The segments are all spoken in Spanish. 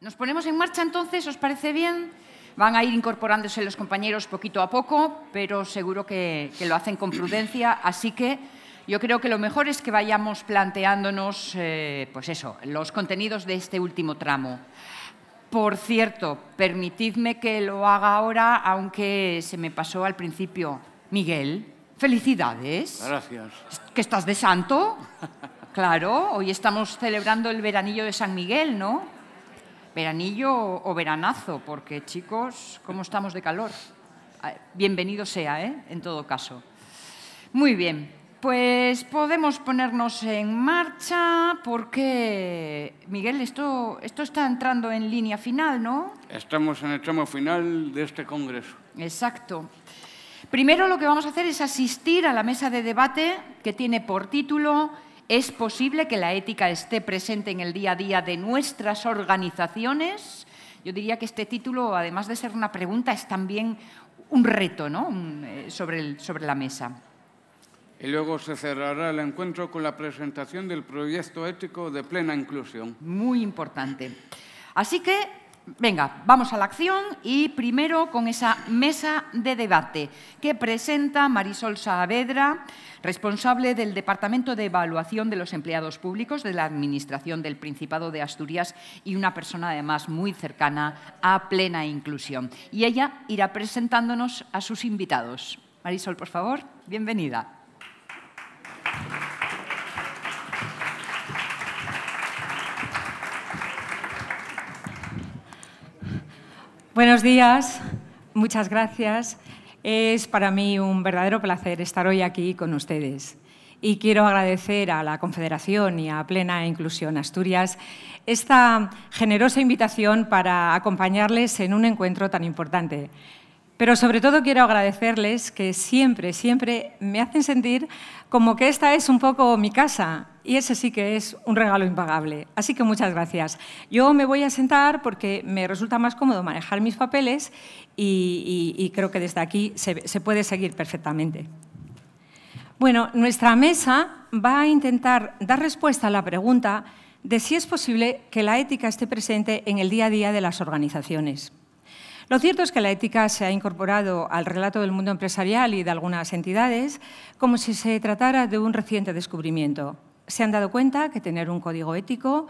Nos ponemos en marcha entonces, ¿os parece bien? Van a ir incorporándose los compañeros poquito a poco, pero seguro que, lo hacen con prudencia, así que yo creo que lo mejor es que vayamos planteándonos, eh, pues eso, los contenidos de este último tramo. Por cierto, permitidme que lo haga ahora, aunque se me pasó al principio. Miguel, felicidades. Gracias. ¿Que estás de santo? Claro, hoy estamos celebrando el veranillo de San Miguel, ¿no? veranillo o veranazo, porque chicos, ¿cómo estamos de calor? Ah, bienvenido sea, ¿eh? en todo caso. Muy bien, pues podemos ponernos en marcha porque, Miguel, esto, esto está entrando en línea final, ¿no? Estamos en el tramo final de este Congreso. Exacto. Primero lo que vamos a hacer es asistir a la mesa de debate que tiene por título es posible que la ética esté presente en el día a día de nuestras organizaciones. Yo diría que este título, además de ser una pregunta, es también un reto eh, sobre, sobre la mesa. Y luego se cerrará el encuentro con la presentación del proyecto ético de plena inclusión. Muy importante. Así que Venga, vamos a la acción y primero con esa mesa de debate que presenta Marisol Saavedra, responsable del Departamento de Evaluación de los Empleados Públicos de la Administración del Principado de Asturias y una persona además muy cercana a plena inclusión. Y ella irá presentándonos a sus invitados. Marisol, por favor, bienvenida. Buenos días, muchas gracias. Es para mí un verdadero placer estar hoy aquí con ustedes. Y quiero agradecer a la Confederación y a Plena Inclusión Asturias esta generosa invitación para acompañarles en un encuentro tan importante, pero sobre todo quiero agradecerles que siempre, siempre me hacen sentir como que esta es un poco mi casa y ese sí que es un regalo impagable. Así que muchas gracias. Yo me voy a sentar porque me resulta más cómodo manejar mis papeles y, creo que desde aquí se puede seguir perfectamente. Bueno, nuestra mesa va a intentar dar respuesta a la pregunta de si es posible que la ética esté presente en el día a día de las organizaciones. Lo cierto es que la ética se ha incorporado al relato del mundo empresarial y de algunas entidades como si se tratara de un reciente descubrimiento. Se han dado cuenta que tener un código ético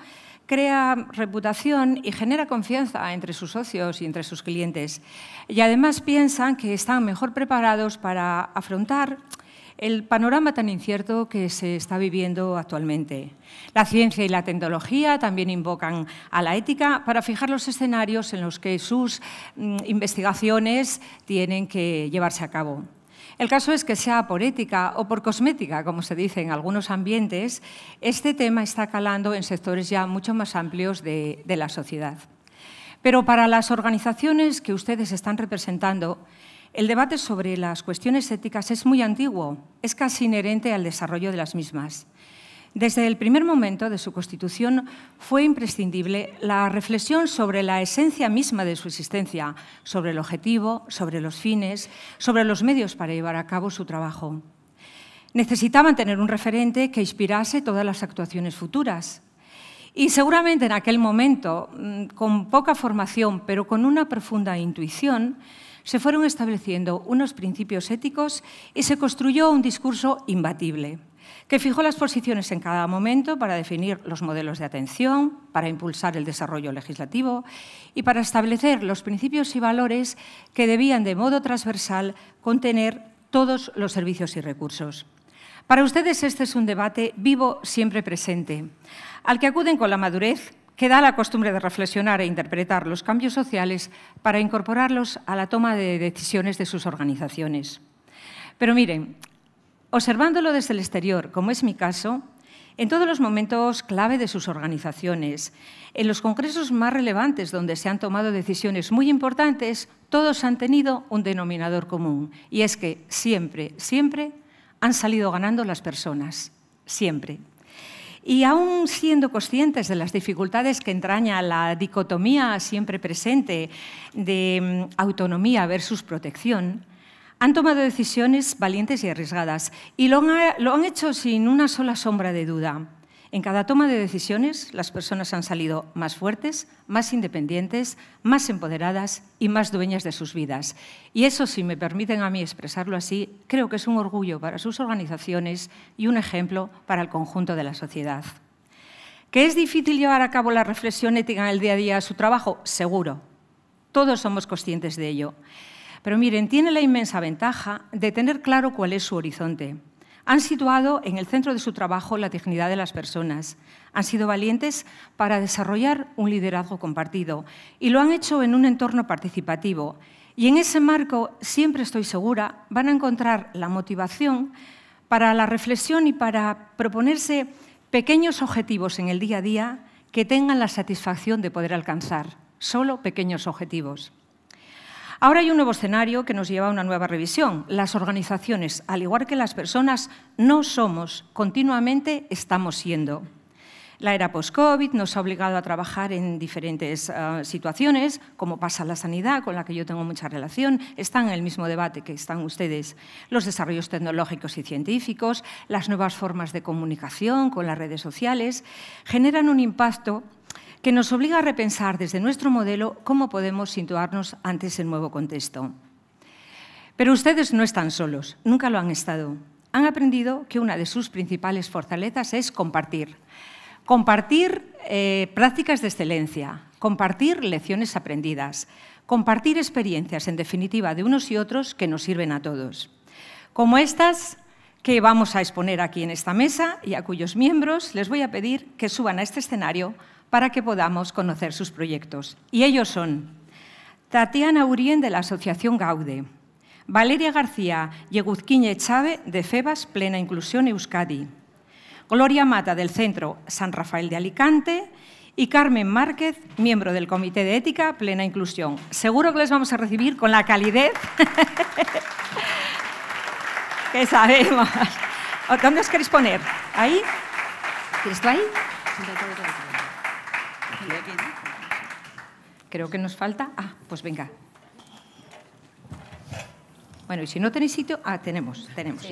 crea reputación y genera confianza entre sus socios y entre sus clientes. Y además piensan que están mejor preparados para afrontar el panorama tan incierto que se está viviendo actualmente. La ciencia y la tecnología también invocan a la ética para fijar los escenarios en los que sus mm, investigaciones tienen que llevarse a cabo. El caso es que sea por ética o por cosmética, como se dice en algunos ambientes, este tema está calando en sectores ya mucho más amplios de, la sociedad. Pero para las organizaciones que ustedes están representando, el debate sobre las cuestiones éticas es muy antiguo, es casi inherente al desarrollo de las mismas. Desde el primer momento de su constitución fue imprescindible la reflexión sobre la esencia misma de su existencia, sobre el objetivo, sobre los fines, sobre los medios para llevar a cabo su trabajo. Necesitaban tener un referente que inspirase todas las actuaciones futuras. Y seguramente en aquel momento, mm, con poca formación pero con una profunda intuición, se fueron estableciendo unos principios éticos y se construyó un discurso imbatible que fijó las posiciones en cada momento para definir los modelos de atención, para impulsar el desarrollo legislativo y para establecer los principios y valores que debían de modo transversal contener todos los servicios y recursos. Para ustedes este es un debate vivo, siempre presente, al que acuden con la madurez que da la costumbre de reflexionar e interpretar los cambios sociales para incorporarlos a la toma de decisiones de sus organizaciones. Pero miren, observándolo desde el exterior, como es mi caso, en todos los momentos clave de sus organizaciones, en los congresos más relevantes donde se han tomado decisiones muy importantes, todos han tenido un denominador común, y es que siempre, siempre han salido ganando las personas, siempre. Y aún siendo conscientes de las dificultades que entraña la dicotomía siempre presente de mm, autonomía versus protección, han tomado decisiones valientes y arriesgadas y lo han, lo han hecho sin una sola sombra de duda. En cada toma de decisiones, las personas han salido más fuertes, más independientes, más empoderadas y más dueñas de sus vidas. Y eso, si me permiten a mí expresarlo así, creo que es un orgullo para sus organizaciones y un ejemplo para el conjunto de la sociedad. ¿Que es difícil llevar a cabo la reflexión ética en el día a día su trabajo? Seguro. Todos somos conscientes de ello. Pero miren, tiene la inmensa ventaja de tener claro cuál es su horizonte han situado en el centro de su trabajo la dignidad de las personas. Han sido valientes para desarrollar un liderazgo compartido y lo han hecho en un entorno participativo. Y en ese marco, siempre estoy segura, van a encontrar la motivación para la reflexión y para proponerse pequeños objetivos en el día a día que tengan la satisfacción de poder alcanzar. Solo pequeños objetivos. Ahora hay un nuevo escenario que nos lleva a una nueva revisión. Las organizaciones, al igual que las personas, no somos, continuamente estamos siendo. La era post-COVID nos ha obligado a trabajar en diferentes eh, situaciones, como pasa la sanidad, con la que yo tengo mucha relación, están en el mismo debate que están ustedes. Los desarrollos tecnológicos y científicos, las nuevas formas de comunicación con las redes sociales, generan un impacto que nos obliga a repensar desde nuestro modelo cómo podemos situarnos ante ese nuevo contexto. Pero ustedes no están solos, nunca lo han estado. Han aprendido que una de sus principales fortalezas es compartir. Compartir eh, prácticas de excelencia, compartir lecciones aprendidas, compartir experiencias, en definitiva, de unos y otros que nos sirven a todos. Como estas que vamos a exponer aquí en esta mesa y a cuyos miembros les voy a pedir que suban a este escenario para que podamos conocer sus proyectos. Y ellos son Tatiana Urien de la Asociación Gaude, Valeria García Yeguzquiñe Chávez de FEBAS Plena Inclusión Euskadi, Gloria Mata del Centro San Rafael de Alicante y Carmen Márquez, miembro del Comité de Ética Plena Inclusión. Seguro que les vamos a recibir con la calidez que sabemos. ¿Dónde os queréis poner? ¿Ahí? ¿Quieres ahí? Creo que nos falta. Ah, pues venga. Bueno, y si no tenéis sitio, ah, tenemos, tenemos.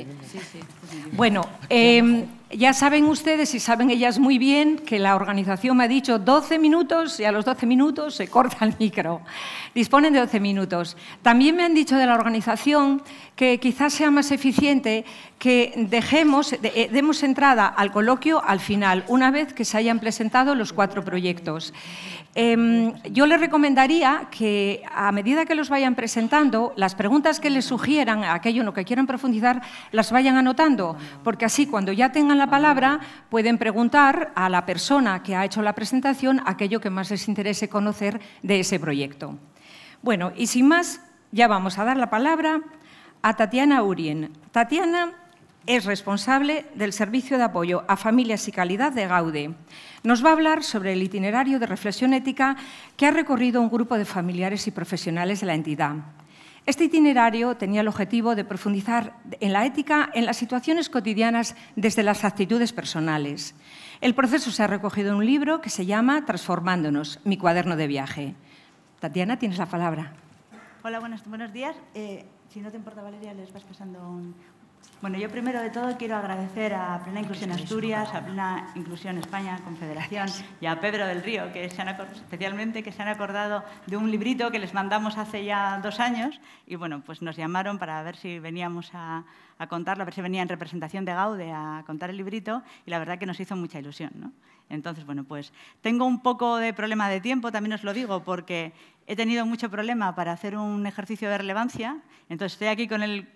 Bueno, eh, ya saben ustedes y saben ellas muy bien que la organización me ha dicho 12 minutos y a los 12 minutos se corta el micro. Disponen de 12 minutos. También me han dicho de la organización que quizás sea más eficiente que dejemos, eh, demos entrada al coloquio al final, una vez que se hayan presentado los cuatro proyectos. Em, yo les recomendaría que a medida que los vayan presentando, las preguntas que les sugieran, aquello en lo que quieran profundizar, las vayan anotando, porque así cuando ya tengan la palabra pueden preguntar a la persona que ha hecho la presentación aquello que más les interese conocer de ese proyecto. Bueno, y sin más, ya vamos a dar la palabra a Tatiana Urien. Tatiana es responsable del Servicio de Apoyo a Familias y Calidad de Gaude. Nos va a hablar sobre el itinerario de reflexión ética que ha recorrido un grupo de familiares y profesionales de la entidad. Este itinerario tenía el objetivo de profundizar en la ética en las situaciones cotidianas desde las actitudes personales. El proceso se ha recogido en un libro que se llama Transformándonos, mi cuaderno de viaje. Tatiana, tienes la palabra. Hola, buenas, buenos días. Eh, si no te importa, Valeria, les vas pasando un, bueno, yo primero de todo quiero agradecer a Plena Inclusión Asturias, a Plena Inclusión España Confederación y a Pedro del Río, que se especialmente que se han acordado de un librito que les mandamos hace ya dos años y bueno, pues nos llamaron para ver si veníamos a, contarlo, a ver si venía en representación de Gaude a contar el librito y la verdad que nos hizo mucha ilusión, Entonces, bueno, pues tengo un poco de problema de tiempo, también os lo digo, porque he tenido mucho problema para hacer un ejercicio de relevancia, entonces estoy aquí con el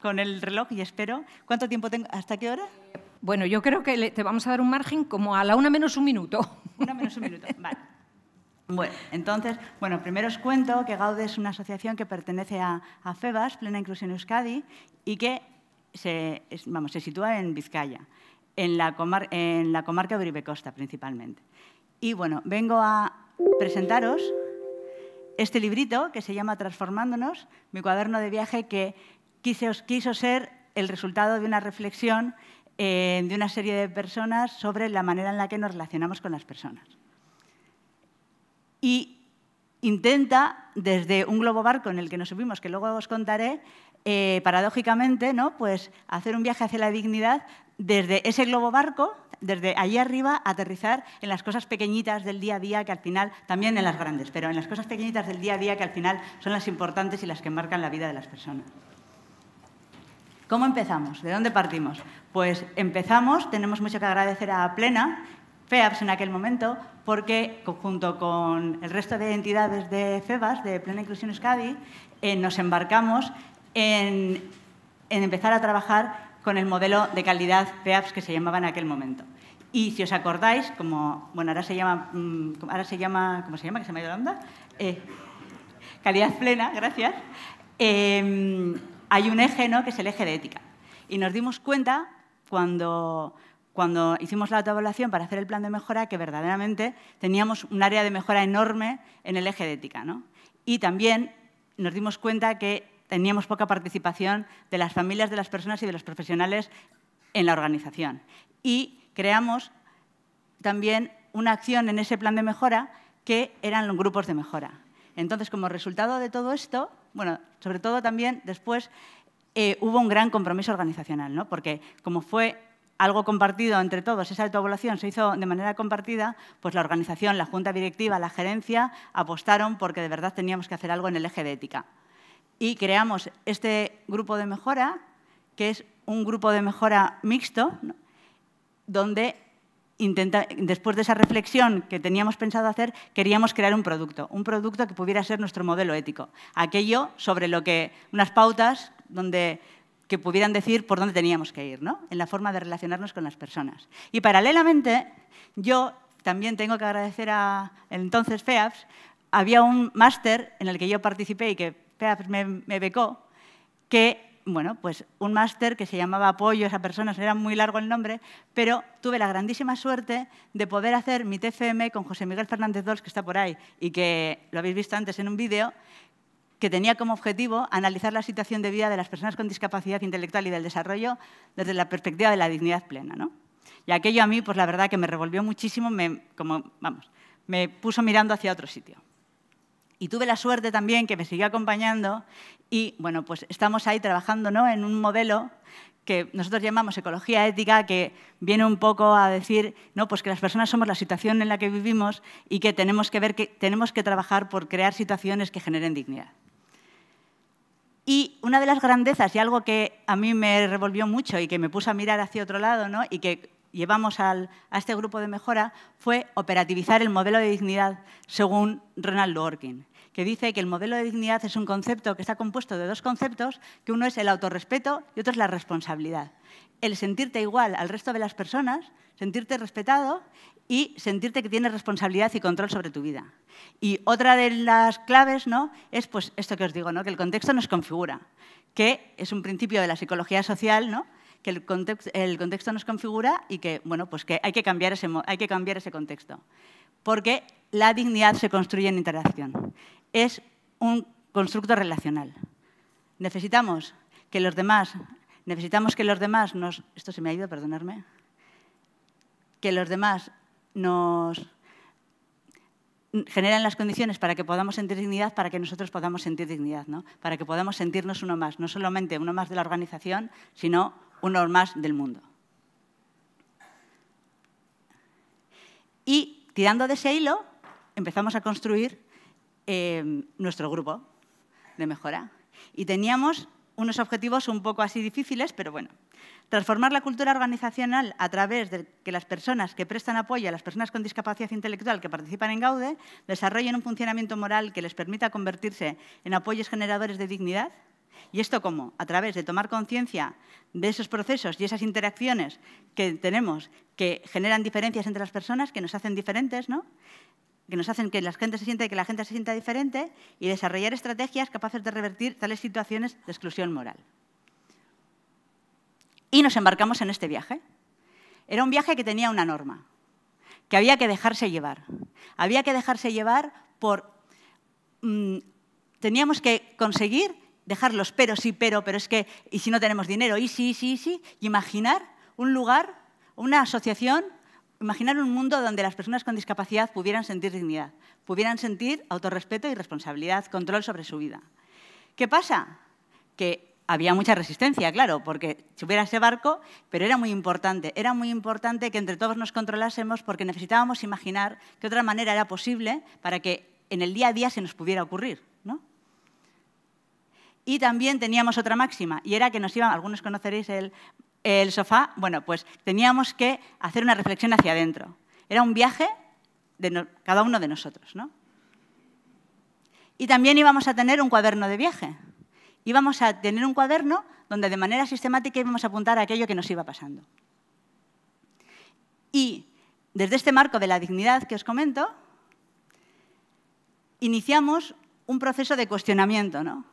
con el reloj y espero. ¿Cuánto tiempo tengo? ¿Hasta qué hora? Bueno, yo creo que te vamos a dar un margen como a la una menos un minuto. Una menos un minuto, vale. Bueno, entonces, bueno, primero os cuento que Gaude es una asociación que pertenece a, FEBAS, Plena Inclusión Euskadi, y que se, vamos, se sitúa en Vizcaya, en la, en la comarca de Uribe Costa principalmente. Y bueno, vengo a presentaros este librito que se llama Transformándonos, mi cuaderno de viaje que quiso, quiso ser el resultado de una reflexión eh, de una serie de personas sobre la manera en la que nos relacionamos con las personas. Y intenta, desde un globo barco en el que nos subimos, que luego os contaré, eh, paradójicamente, ¿no? pues hacer un viaje hacia la dignidad desde ese globo barco, desde allí arriba, aterrizar en las cosas pequeñitas del día a día, que al final, también en las grandes, pero en las cosas pequeñitas del día a día, que al final son las importantes y las que marcan la vida de las personas. ¿Cómo empezamos? ¿De dónde partimos? Pues empezamos, tenemos mucho que agradecer a Plena, FEAPS en aquel momento, porque junto con el resto de entidades de FEBAS, de Plena Inclusión Euskadi, eh, nos embarcamos en, empezar a trabajar con el modelo de calidad FEAPS que se llamaba en aquel momento. Y si os acordáis, como bueno, ahora se llama, mm, ahora se llama, ¿cómo se llama? Que se me ha ido onda. Eh, calidad plena, gracias. Eh, hay un eje ¿no? que es el eje de ética. Y nos dimos cuenta cuando, hicimos la autoevaluación para hacer el plan de mejora que verdaderamente teníamos un área de mejora enorme en el eje de ética. Y también nos dimos cuenta que teníamos poca participación de las familias, de las personas y de los profesionales en la organización. Y creamos también una acción en ese plan de mejora que eran los grupos de mejora. Entonces, como resultado de todo esto, bueno, sobre todo también después eh, hubo un gran compromiso organizacional, ¿no? porque como fue algo compartido entre todos, esa autoevaluación se hizo de manera compartida, pues la organización, la junta directiva, la gerencia apostaron porque de verdad teníamos que hacer algo en el eje de ética. Y creamos este grupo de mejora, que es un grupo de mejora mixto, donde después de esa reflexión que teníamos pensado hacer, queríamos crear un producto, un producto que pudiera ser nuestro modelo ético, aquello sobre lo que unas pautas donde que pudieran decir por dónde teníamos que ir, ¿no? En la forma de relacionarnos con las personas. Y paralelamente, yo también tengo que agradecer a entonces FEAPS, había un máster en el que yo participé y que FEAPS me, me becó, que bueno, pues un máster que se llamaba Apoyo a personas, era muy largo el nombre, pero tuve la grandísima suerte de poder hacer mi TFM con José Miguel Fernández Dols, que está por ahí y que lo habéis visto antes en un vídeo, que tenía como objetivo analizar la situación de vida de las personas con discapacidad intelectual y del desarrollo desde la perspectiva de la dignidad plena. ¿no? Y aquello a mí, pues la verdad que me revolvió muchísimo, como, vamos, me puso mirando hacia otro sitio. Y tuve la suerte también que me siguió acompañando y bueno, pues estamos ahí trabajando ¿no? en un modelo que nosotros llamamos ecología ética, que viene un poco a decir pues que las personas somos la situación en la que vivimos y que tenemos que, ver que tenemos que trabajar por crear situaciones que generen dignidad. Y una de las grandezas y algo que a mí me revolvió mucho y que me puso a mirar hacia otro lado ¿no? y que llevamos a este grupo de mejora fue operativizar el modelo de dignidad según Ronald Orkin que dice que el modelo de dignidad es un concepto que está compuesto de dos conceptos, que uno es el autorrespeto y otro es la responsabilidad. El sentirte igual al resto de las personas, sentirte respetado y sentirte que tienes responsabilidad y control sobre tu vida. Y otra de las claves ¿no? es pues, esto que os digo, ¿no? que el contexto nos configura, que es un principio de la psicología social, ¿no? que el, el contexto nos configura y que, bueno, pues que hay que cambiar ese, hay que cambiar ese contexto. Porque la dignidad se construye en interacción es un constructo relacional. Necesitamos que los demás, necesitamos que los demás nos... Esto se me ha ido, perdonarme. Que los demás nos generan las condiciones para que podamos sentir dignidad, para que nosotros podamos sentir dignidad, para que podamos sentirnos uno más, no solamente uno más de la organización, sino uno más del mundo. Y tirando de ese hilo, empezamos a construir Em, nuestro grupo de mejora. Y teníamos unos objetivos un poco así difíciles, pero bueno. Transformar la cultura organizacional a través de que las personas que prestan apoyo a las personas con discapacidad intelectual que participan en GAUDE desarrollen un funcionamiento moral que les permita convertirse en apoyos generadores de dignidad. ¿Y esto cómo? A través de tomar conciencia de esos procesos y esas interacciones que tenemos que generan diferencias entre las personas, que nos hacen diferentes, ¿no? que nos hacen que la gente se sienta que la gente se sienta diferente y desarrollar estrategias capaces de revertir tales situaciones de exclusión moral. Y nos embarcamos en este viaje. Era un viaje que tenía una norma, que había que dejarse llevar. Había que dejarse llevar por... Mm, teníamos que conseguir dejar los pero, sí, pero, pero es que, y si no tenemos dinero, y sí, sí, sí, y imaginar un lugar, una asociación imaginar un mundo donde las personas con discapacidad pudieran sentir dignidad, pudieran sentir autorrespeto y responsabilidad, control sobre su vida. ¿Qué pasa? Que había mucha resistencia, claro, porque hubiera ese barco, pero era muy importante. Era muy importante que entre todos nos controlásemos porque necesitábamos imaginar qué otra manera era posible para que en el día a día se nos pudiera ocurrir. ¿no? Y también teníamos otra máxima, y era que nos iban, algunos conoceréis el el sofá, bueno, pues teníamos que hacer una reflexión hacia adentro. Era un viaje de cada uno de nosotros, ¿no? Y también íbamos a tener un cuaderno de viaje. Íbamos a tener un cuaderno donde de manera sistemática íbamos a apuntar a aquello que nos iba pasando. Y desde este marco de la dignidad que os comento, iniciamos un proceso de cuestionamiento, ¿no?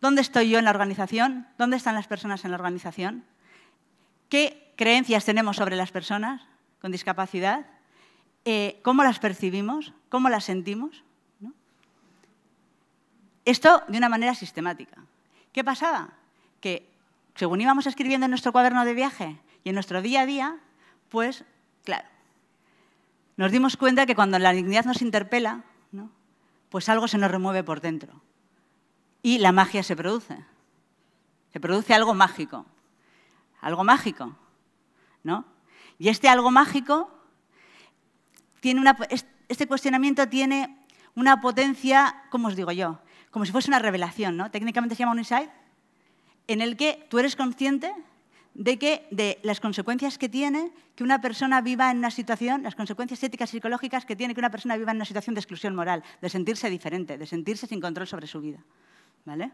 ¿Dónde estoy yo en la organización? ¿Dónde están las personas en la organización? qué creencias tenemos sobre las personas con discapacidad, eh, cómo las percibimos, cómo las sentimos. Esto de una manera sistemática. ¿Qué pasaba? Que según íbamos escribiendo en nuestro cuaderno de viaje y en nuestro día a día, pues claro, nos dimos cuenta que cuando la dignidad nos interpela, pues algo se nos remueve por dentro y la magia se produce. Se produce algo mágico algo mágico, ¿no? Y este algo mágico tiene una, este cuestionamiento tiene una potencia, como os digo yo? Como si fuese una revelación, ¿no? Técnicamente se llama un insight, en el que tú eres consciente de que de las consecuencias que tiene que una persona viva en una situación, las consecuencias éticas y psicológicas que tiene que una persona viva en una situación de exclusión moral, de sentirse diferente, de sentirse sin control sobre su vida, ¿vale?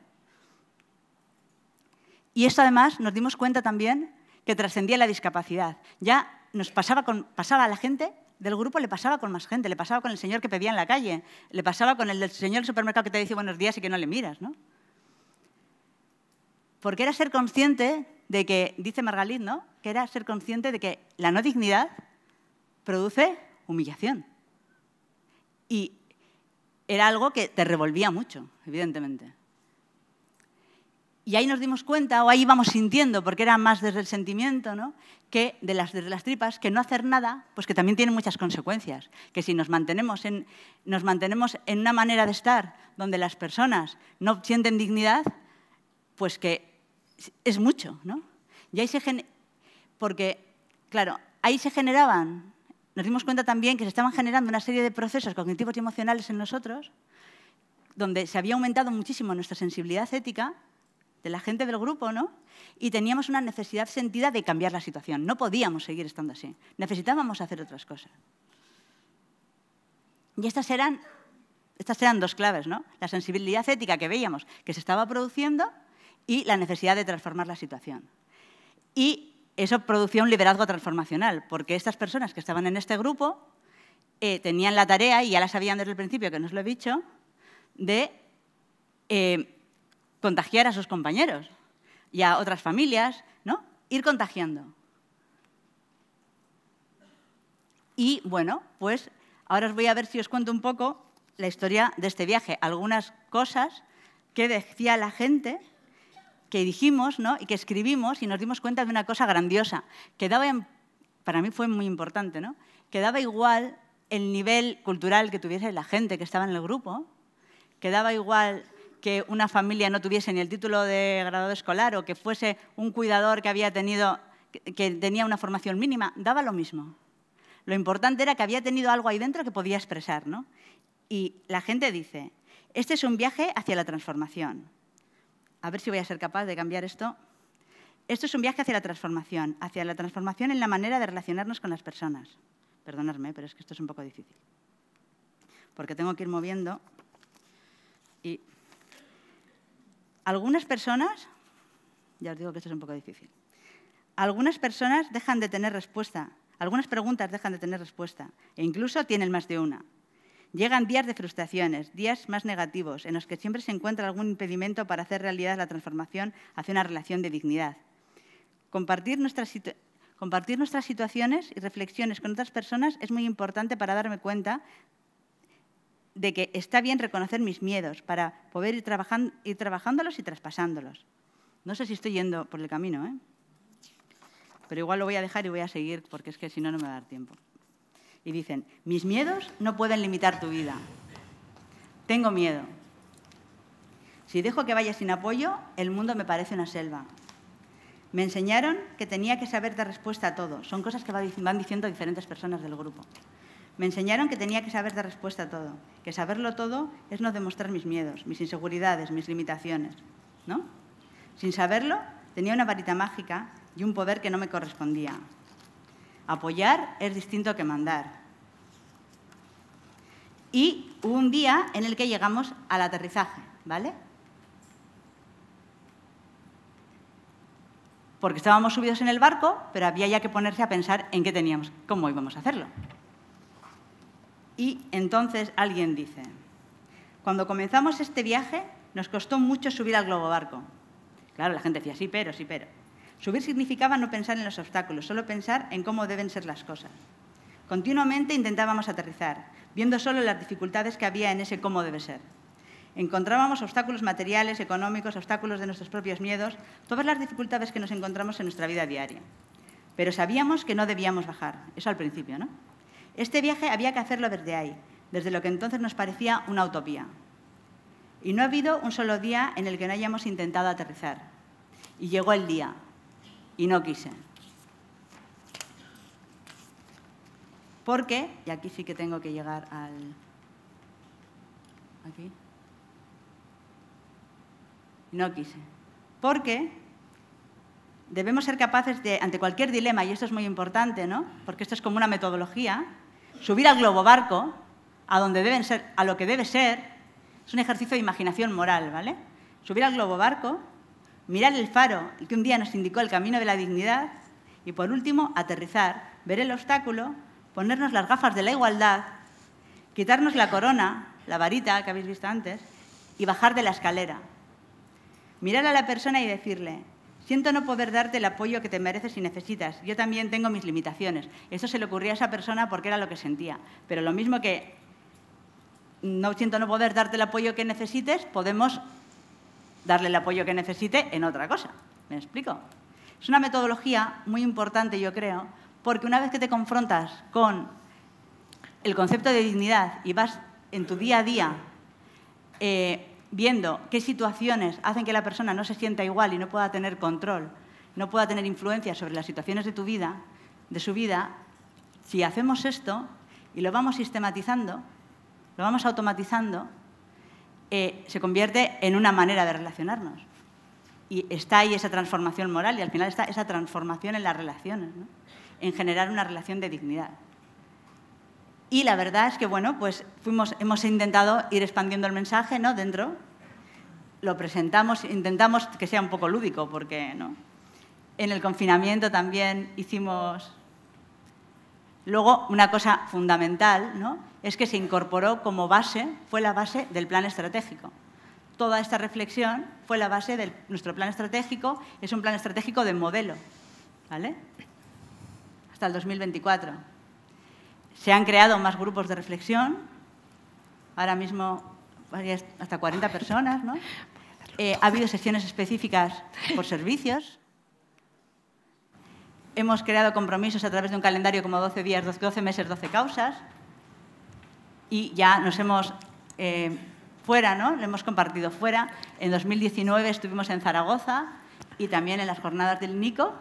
Y esto además nos dimos cuenta también que trascendía la discapacidad. Ya nos pasaba, con, pasaba a la gente del grupo, le pasaba con más gente, le pasaba con el señor que pedía en la calle, le pasaba con el del señor del supermercado que te dice buenos días y que no le miras, ¿no? Porque era ser consciente de que, dice Margalit, ¿no? Que era ser consciente de que la no dignidad produce humillación. Y era algo que te revolvía mucho, evidentemente. Y ahí nos dimos cuenta, o ahí íbamos sintiendo, porque era más desde el sentimiento, ¿no? que de las, desde las tripas, que no hacer nada, pues que también tiene muchas consecuencias. Que si nos mantenemos en, nos mantenemos en una manera de estar donde las personas no sienten dignidad, pues que es mucho. ¿no? Y ahí porque, claro, ahí se generaban, nos dimos cuenta también que se estaban generando una serie de procesos cognitivos y emocionales en nosotros, donde se había aumentado muchísimo nuestra sensibilidad ética de la gente del grupo, ¿no? Y teníamos una necesidad sentida de cambiar la situación. No podíamos seguir estando así. Necesitábamos hacer otras cosas. Y estas eran, estas eran dos claves, ¿no? La sensibilidad ética que veíamos que se estaba produciendo y la necesidad de transformar la situación. Y eso producía un liderazgo transformacional, porque estas personas que estaban en este grupo eh, tenían la tarea, y ya la sabían desde el principio, que no os lo he dicho, de eh, contagiar a sus compañeros y a otras familias, ¿no? Ir contagiando. Y bueno, pues ahora os voy a ver si os cuento un poco la historia de este viaje, algunas cosas que decía la gente que dijimos ¿no? y que escribimos y nos dimos cuenta de una cosa grandiosa, que daba, para mí fue muy importante, ¿no? que daba igual el nivel cultural que tuviese la gente que estaba en el grupo, que daba igual que una familia no tuviese ni el título de graduado escolar o que fuese un cuidador que había tenido que tenía una formación mínima, daba lo mismo. Lo importante era que había tenido algo ahí dentro que podía expresar, ¿no? Y la gente dice, este es un viaje hacia la transformación. A ver si voy a ser capaz de cambiar esto. Esto es un viaje hacia la transformación, hacia la transformación en la manera de relacionarnos con las personas. Perdonadme, pero es que esto es un poco difícil. Porque tengo que ir moviendo y algunas personas, ya os digo que esto es un poco difícil, algunas personas dejan de tener respuesta, algunas preguntas dejan de tener respuesta e incluso tienen más de una. Llegan días de frustraciones, días más negativos, en los que siempre se encuentra algún impedimento para hacer realidad la transformación hacia una relación de dignidad. Compartir nuestras, compartir nuestras situaciones y reflexiones con otras personas es muy importante para darme cuenta de que está bien reconocer mis miedos para poder ir, ir trabajándolos y traspasándolos. No sé si estoy yendo por el camino, ¿eh? pero igual lo voy a dejar y voy a seguir porque es que si no, no me va a dar tiempo. Y dicen, mis miedos no pueden limitar tu vida. Tengo miedo. Si dejo que vaya sin apoyo, el mundo me parece una selva. Me enseñaron que tenía que saber dar respuesta a todo. Son cosas que van diciendo diferentes personas del grupo. Me enseñaron que tenía que saber de respuesta a todo, que saberlo todo es no demostrar mis miedos, mis inseguridades, mis limitaciones. ¿no? Sin saberlo, tenía una varita mágica y un poder que no me correspondía. Apoyar es distinto que mandar. Y hubo un día en el que llegamos al aterrizaje, ¿vale? Porque estábamos subidos en el barco, pero había ya que ponerse a pensar en qué teníamos, cómo íbamos a hacerlo. Y entonces alguien dice, cuando comenzamos este viaje nos costó mucho subir al globo barco. Claro, la gente decía, sí, pero, sí, pero. Subir significaba no pensar en los obstáculos, solo pensar en cómo deben ser las cosas. Continuamente intentábamos aterrizar, viendo solo las dificultades que había en ese cómo debe ser. Encontrábamos obstáculos materiales, económicos, obstáculos de nuestros propios miedos, todas las dificultades que nos encontramos en nuestra vida diaria. Pero sabíamos que no debíamos bajar, eso al principio, ¿no? Este viaje había que hacerlo desde ahí, desde lo que entonces nos parecía una utopía. Y no ha habido un solo día en el que no hayamos intentado aterrizar. Y llegó el día, y no quise. Porque, y aquí sí que tengo que llegar al... Aquí. No quise. Porque debemos ser capaces de, ante cualquier dilema, y esto es muy importante, ¿no? Porque esto es como una metodología, subir al globo barco, a, donde deben ser, a lo que debe ser, es un ejercicio de imaginación moral, ¿vale? Subir al globo barco, mirar el faro, el que un día nos indicó el camino de la dignidad, y por último, aterrizar, ver el obstáculo, ponernos las gafas de la igualdad, quitarnos la corona, la varita que habéis visto antes, y bajar de la escalera. Mirar a la persona y decirle, Siento no poder darte el apoyo que te mereces y necesitas. Yo también tengo mis limitaciones. Eso se le ocurría a esa persona porque era lo que sentía. Pero lo mismo que no siento no poder darte el apoyo que necesites, podemos darle el apoyo que necesite en otra cosa. ¿Me explico? Es una metodología muy importante, yo creo, porque una vez que te confrontas con el concepto de dignidad y vas en tu día a día eh, viendo qué situaciones hacen que la persona no se sienta igual y no pueda tener control, no pueda tener influencia sobre las situaciones de tu vida, de su vida, si hacemos esto y lo vamos sistematizando, lo vamos automatizando, eh, se convierte en una manera de relacionarnos. Y está ahí esa transformación moral y al final está esa transformación en las relaciones, en generar una relación de dignidad. Y la verdad es que, bueno, pues fuimos, hemos intentado ir expandiendo el mensaje, ¿no? Dentro. Lo presentamos, intentamos que sea un poco lúdico, porque, ¿no? En el confinamiento también hicimos... Luego, una cosa fundamental, Es que se incorporó como base, fue la base del plan estratégico. Toda esta reflexión fue la base de nuestro plan estratégico, es un plan estratégico de modelo, ¿vale? Hasta el 2024. Se han creado más grupos de reflexión, ahora mismo hasta 40 personas, ¿no? Eh, ha habido sesiones específicas por servicios. Hemos creado compromisos a través de un calendario como 12 días, 12 meses, 12 causas. Y ya nos hemos, eh, fuera, ¿no? Lo hemos compartido fuera. En 2019 estuvimos en Zaragoza y también en las jornadas del NICO.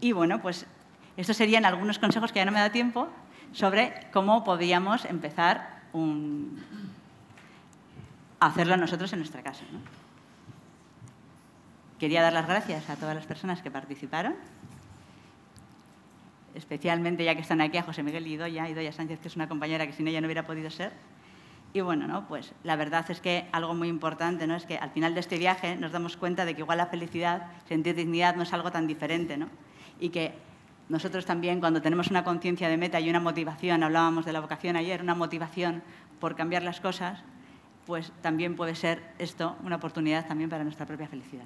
Y bueno, pues estos serían algunos consejos que ya no me da tiempo sobre cómo podíamos empezar a hacerlo nosotros en nuestra casa. Quería dar las gracias a todas las personas que participaron, especialmente ya que están aquí a José Miguel y Idoia Sánchez, que es una compañera que sin ella no hubiera podido ser. Y bueno, ¿no? pues la verdad es que algo muy importante ¿no? es que al final de este viaje nos damos cuenta de que igual la felicidad, sentir dignidad no es algo tan diferente ¿no? y que nosotros también, cuando tenemos una conciencia de meta y una motivación, hablábamos de la vocación ayer, una motivación por cambiar las cosas, pues también puede ser esto una oportunidad también para nuestra propia felicidad.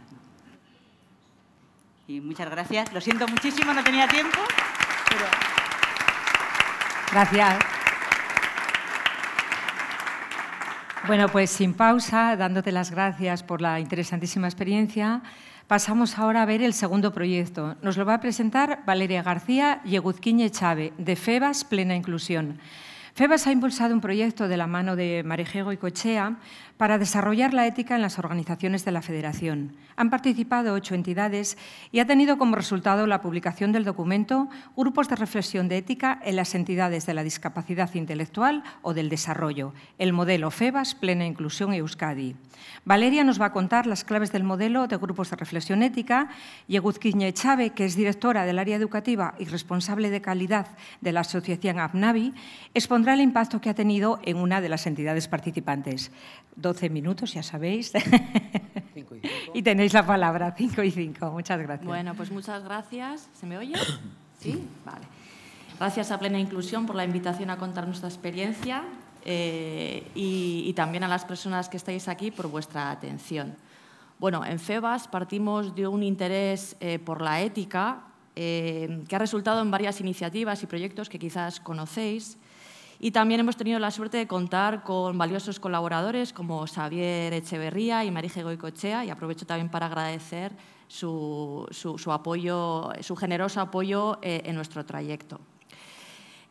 Y muchas gracias. Lo siento muchísimo, no tenía tiempo, Gracias. Bueno, pues sin pausa, dándote las gracias por la interesantísima experiencia. Pasamos ahora a ver el segundo proyecto. Nos lo va a presentar Valeria García Yeguzquiñe Chávez, de FEBAS Plena Inclusión. FEBAS ha impulsado un proyecto de la mano de Marejego y Cochea para desarrollar la ética en las organizaciones de la Federación. Han participado ocho entidades y ha tenido como resultado la publicación del documento Grupos de Reflexión de Ética en las Entidades de la Discapacidad Intelectual o del Desarrollo, el modelo FEBAS Plena Inclusión Euskadi. Valeria nos va a contar las claves del modelo de grupos de reflexión ética y Eguzquiñe Chávez, que es directora del área educativa y responsable de calidad de la Asociación APNAVI, expondrá el impacto que ha tenido en una de las entidades participantes. 12 minutos, ya sabéis. y, tenéis la palabra, 5 y 5. Muchas gracias. Bueno, pues muchas gracias. ¿Se me oye? Sí, vale. Gracias a Plena Inclusión por la invitación a contar nuestra experiencia eh, y, también a las personas que estáis aquí por vuestra atención. Bueno, en FEBAS partimos de un interés eh, por la ética eh, que ha resultado en varias iniciativas y proyectos que quizás conocéis y también hemos tenido la suerte de contar con valiosos colaboradores como Xavier Echeverría y Marije Goicochea, y aprovecho también para agradecer su, apoyo, su generoso apoyo eh, en nuestro trayecto.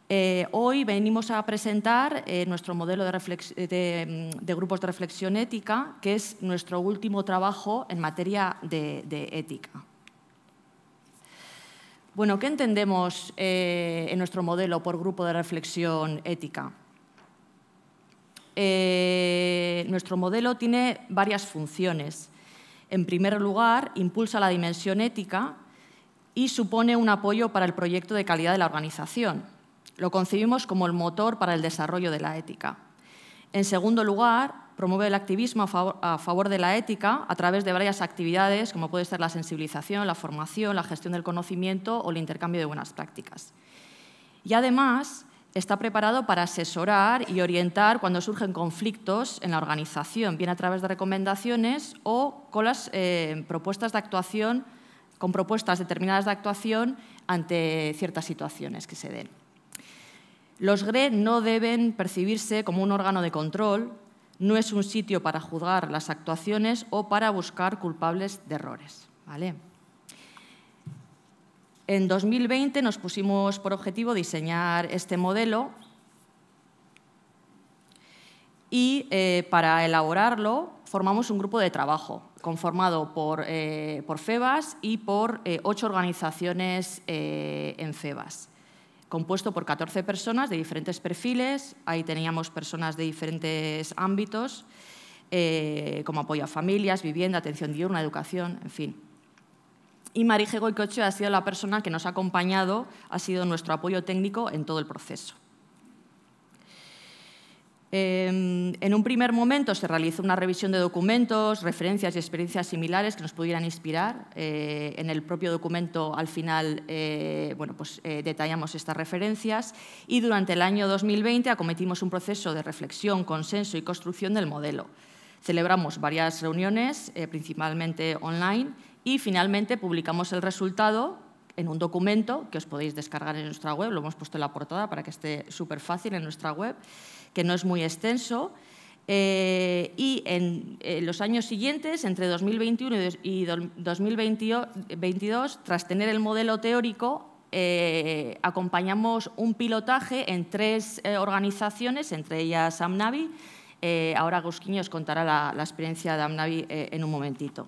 Eh, hoy venimos a presentar eh, nuestro modelo de, grupos de reflexión ética, que es nuestro último trabajo en materia de ética. Bueno, ¿qué entendemos eh, en nuestro modelo por grupo de reflexión ética? Eh, nuestro modelo tiene varias funciones. En primer lugar, impulsa la dimensión ética y supone un apoyo para el proyecto de calidad de la organización. Lo concebimos como el motor para el desarrollo de la ética. En segundo lugar, promueve el activismo a favor, de la ética a través de varias actividades, como puede ser la sensibilización, la formación, la gestión del conocimiento o el intercambio de buenas prácticas. Y además está preparado para asesorar y orientar cuando surgen conflictos en la organización, bien a través de recomendaciones o con las eh, propuestas de actuación, con propuestas determinadas de actuación ante ciertas situaciones que se den. Los GRE no deben percibirse como un órgano de control, no es un sitio para juzgar las actuaciones o para buscar culpables de errores. En 2020 nos pusimos por objetivo diseñar este modelo y eh, para elaborarlo formamos un grupo de trabajo conformado por, eh, FEBAS y por eh, ocho organizaciones en FEBAS compuesto por 14 personas de diferentes perfiles. Ahí teníamos personas de diferentes ámbitos, eh, como apoyo a familias, vivienda, atención diurna, educación, en fin. Y Marije Goicoche ha sido la persona que nos ha acompañado, ha sido nuestro apoyo técnico en todo el proceso. Em, en un primer momento se realizó una revisión de documentos, referencias y experiencias similares que nos pudieran inspirar. Eh, en el propio documento, al final, eh, pues, eh, detallamos estas referencias y durante el año 2020 acometimos un proceso de reflexión, consenso y construcción del modelo. Celebramos varias reuniones, principalmente online, y finalmente publicamos el resultado en un documento que os podéis descargar en nuestra web, lo hemos puesto en la portada para que esté súper fácil en nuestra web, que no es muy extenso. Eh, y en eh, los años siguientes, entre 2021 y 2022, tras tener el modelo teórico, eh, acompañamos un pilotaje en tres organizaciones, entre ellas AMNAVI. ahora Gusquiño os contará la experiencia de AMNAVI en un momentito.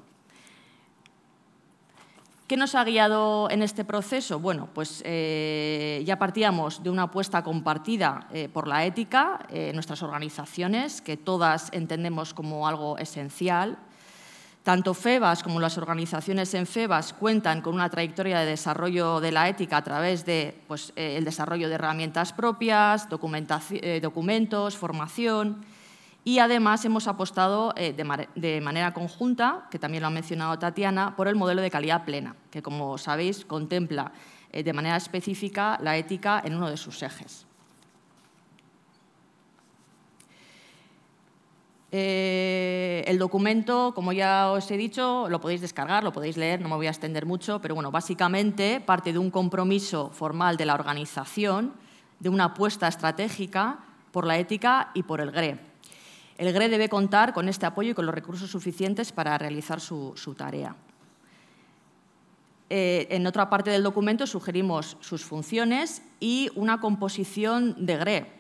¿Qué nos ha guiado en este proceso? Bueno, pues eh, ya partíamos de una apuesta compartida eh, por la ética, en eh, nuestras organizaciones, que todas entendemos como algo esencial. Tanto FEBAS como las organizaciones en FEBAS cuentan con una trayectoria de desarrollo de la ética a través del de, pues, desarrollo de herramientas propias, documentos, formación, y además hemos apostado eh, de, manera conjunta, que también lo ha mencionado Tatiana, por el modelo de calidad plena, que como sabéis contempla eh, de manera específica la ética en uno de sus ejes. Eh, el documento, como ya os he dicho, lo podéis descargar, lo podéis leer, no me voy a extender mucho, pero bueno, básicamente parte de un compromiso formal de la organización, de una apuesta estratégica por la ética y por el GRE el GRE debe contar con este apoyo y con los recursos suficientes para realizar su, tarea. Eh, en otra parte del documento sugerimos sus funciones y una composición de GRE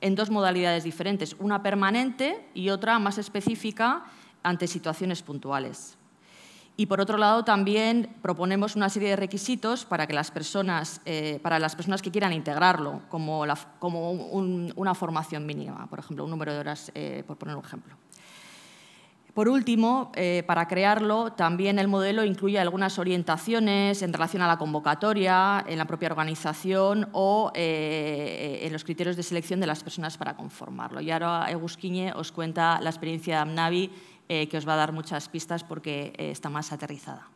en dos modalidades diferentes, una permanente y otra más específica ante situaciones puntuales. Y por otro lado, también proponemos una serie de requisitos para, que las, personas, eh, para las personas que quieran integrarlo, como, como una formación mínima, por ejemplo, un número de horas, eh, por poner un ejemplo. Por último, eh, para crearlo, también el modelo incluye algunas orientaciones en relación a la convocatoria, en la propia organización o en los criterios de selección de las personas para conformarlo. Y ahora Egusquiñe os cuenta la experiencia de AMNAVI eh, que os va a dar muchas pistas porque eh, está más aterrizada.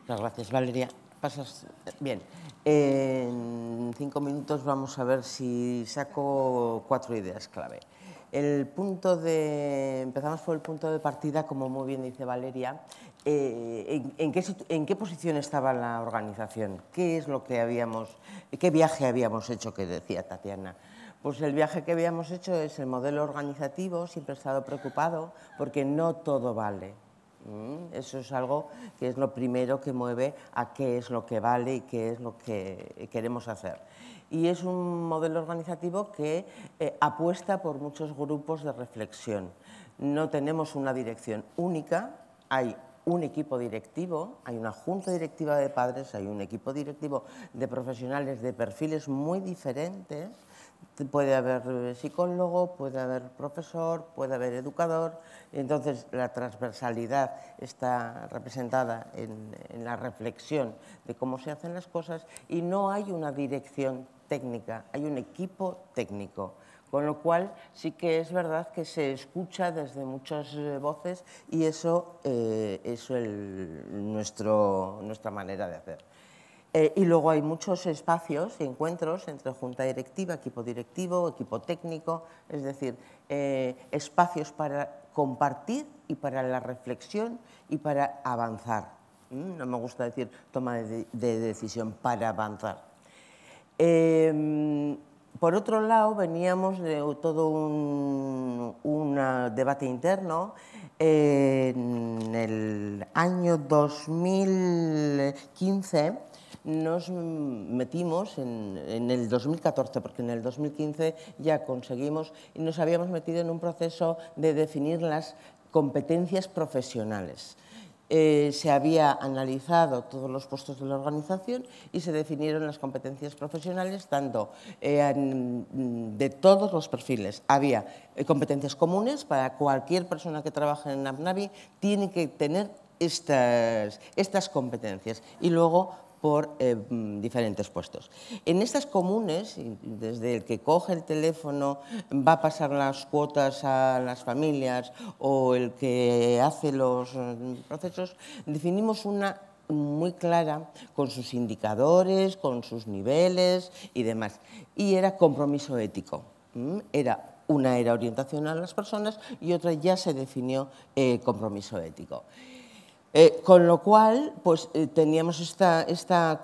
Muchas gracias, Valeria. Pasas eh, bien. en cinco minutos vamos a ver si saco cuatro ideas clave. El punto de, empezamos por el punto de partida, como muy bien dice Valeria. en, qué, ¿En qué posición estaba la organización? ¿Qué es lo que habíamos, qué viaje habíamos hecho que decía Tatiana? Pues el viaje que habíamos hecho es el modelo organizativo, siempre he estado preocupado porque no todo vale. Mm, eso es algo que es lo primero que mueve a qué es lo que vale y qué es lo que queremos hacer. Y es un modelo organizativo que eh, apuesta por muchos grupos de reflexión. No tenemos una dirección única, hay un equipo directivo, hay una junta directiva de padres, hay un equipo directivo de profesionales de perfiles muy diferentes puede haber eh, psicólogo, puede haber profesor, puede haber educador, entonces la transversalidad está representada en, la reflexión de cómo se hacen las cosas y no hay una dirección técnica, hay un equipo técnico. Con lo cual sí que es verdad que se escucha desde muchas eh, voces y eso eh, es nuestra manera de hacer. Eh, y luego hay muchos espacios y encuentros entre junta directiva, equipo directivo, equipo técnico, es decir, eh, espacios para compartir y para la reflexión y para avanzar. Mm, no me gusta decir toma de, decisión, para avanzar. Em, por otro lado, veníamos de todo un ah, debate interno. en el año 2015 nos metimos en, el 2014, porque en el 2015 ya conseguimos y nos habíamos metido en un proceso de definir las competencias profesionales. Eh, se había analizado todos los puestos de la organización y se definieron las competencias profesionales tanto eh, mm, de todos los perfiles. Había eh, competencias comunes para cualquier persona que trabaje en APNAVI, tiene que tener estas, estas competencias. Y luego por eh, mm, diferentes puestos. En estas comunes, desde el que coge el teléfono, va a pasar las cuotas a las familias o el que hace los mm, procesos, definimos una muy clara con sus indicadores, con sus niveles y demás. Y era compromiso ético. Era una era orientación a las personas y otra ya se definió eh, compromiso ético. Eh, con lo cual, pues eh, teníamos esta,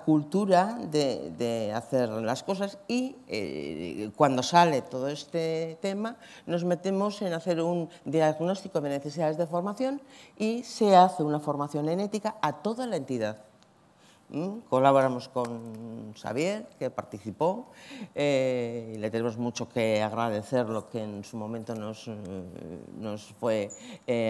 cultura de, hacer las cosas y eh, cuando sale todo este tema nos metemos en hacer un diagnóstico de necesidades de formación y se hace una formación en ética a toda la entidad. Mm, colaboramos con Xavier, que participó, y le tenemos mucho que agradecer lo que en su momento nos, fue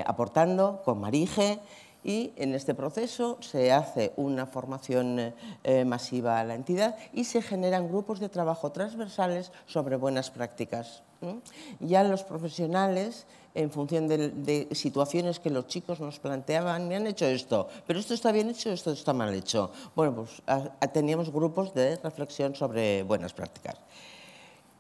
aportando, con Marije y en este proceso se hace una formación eh, masiva a la entidad y se generan grupos de trabajo transversales sobre buenas prácticas. Ya los profesionales, en función de, situaciones que los chicos nos planteaban, me han hecho esto, pero esto está bien hecho, esto está mal hecho. Bueno, pues teníamos grupos de reflexión sobre buenas prácticas.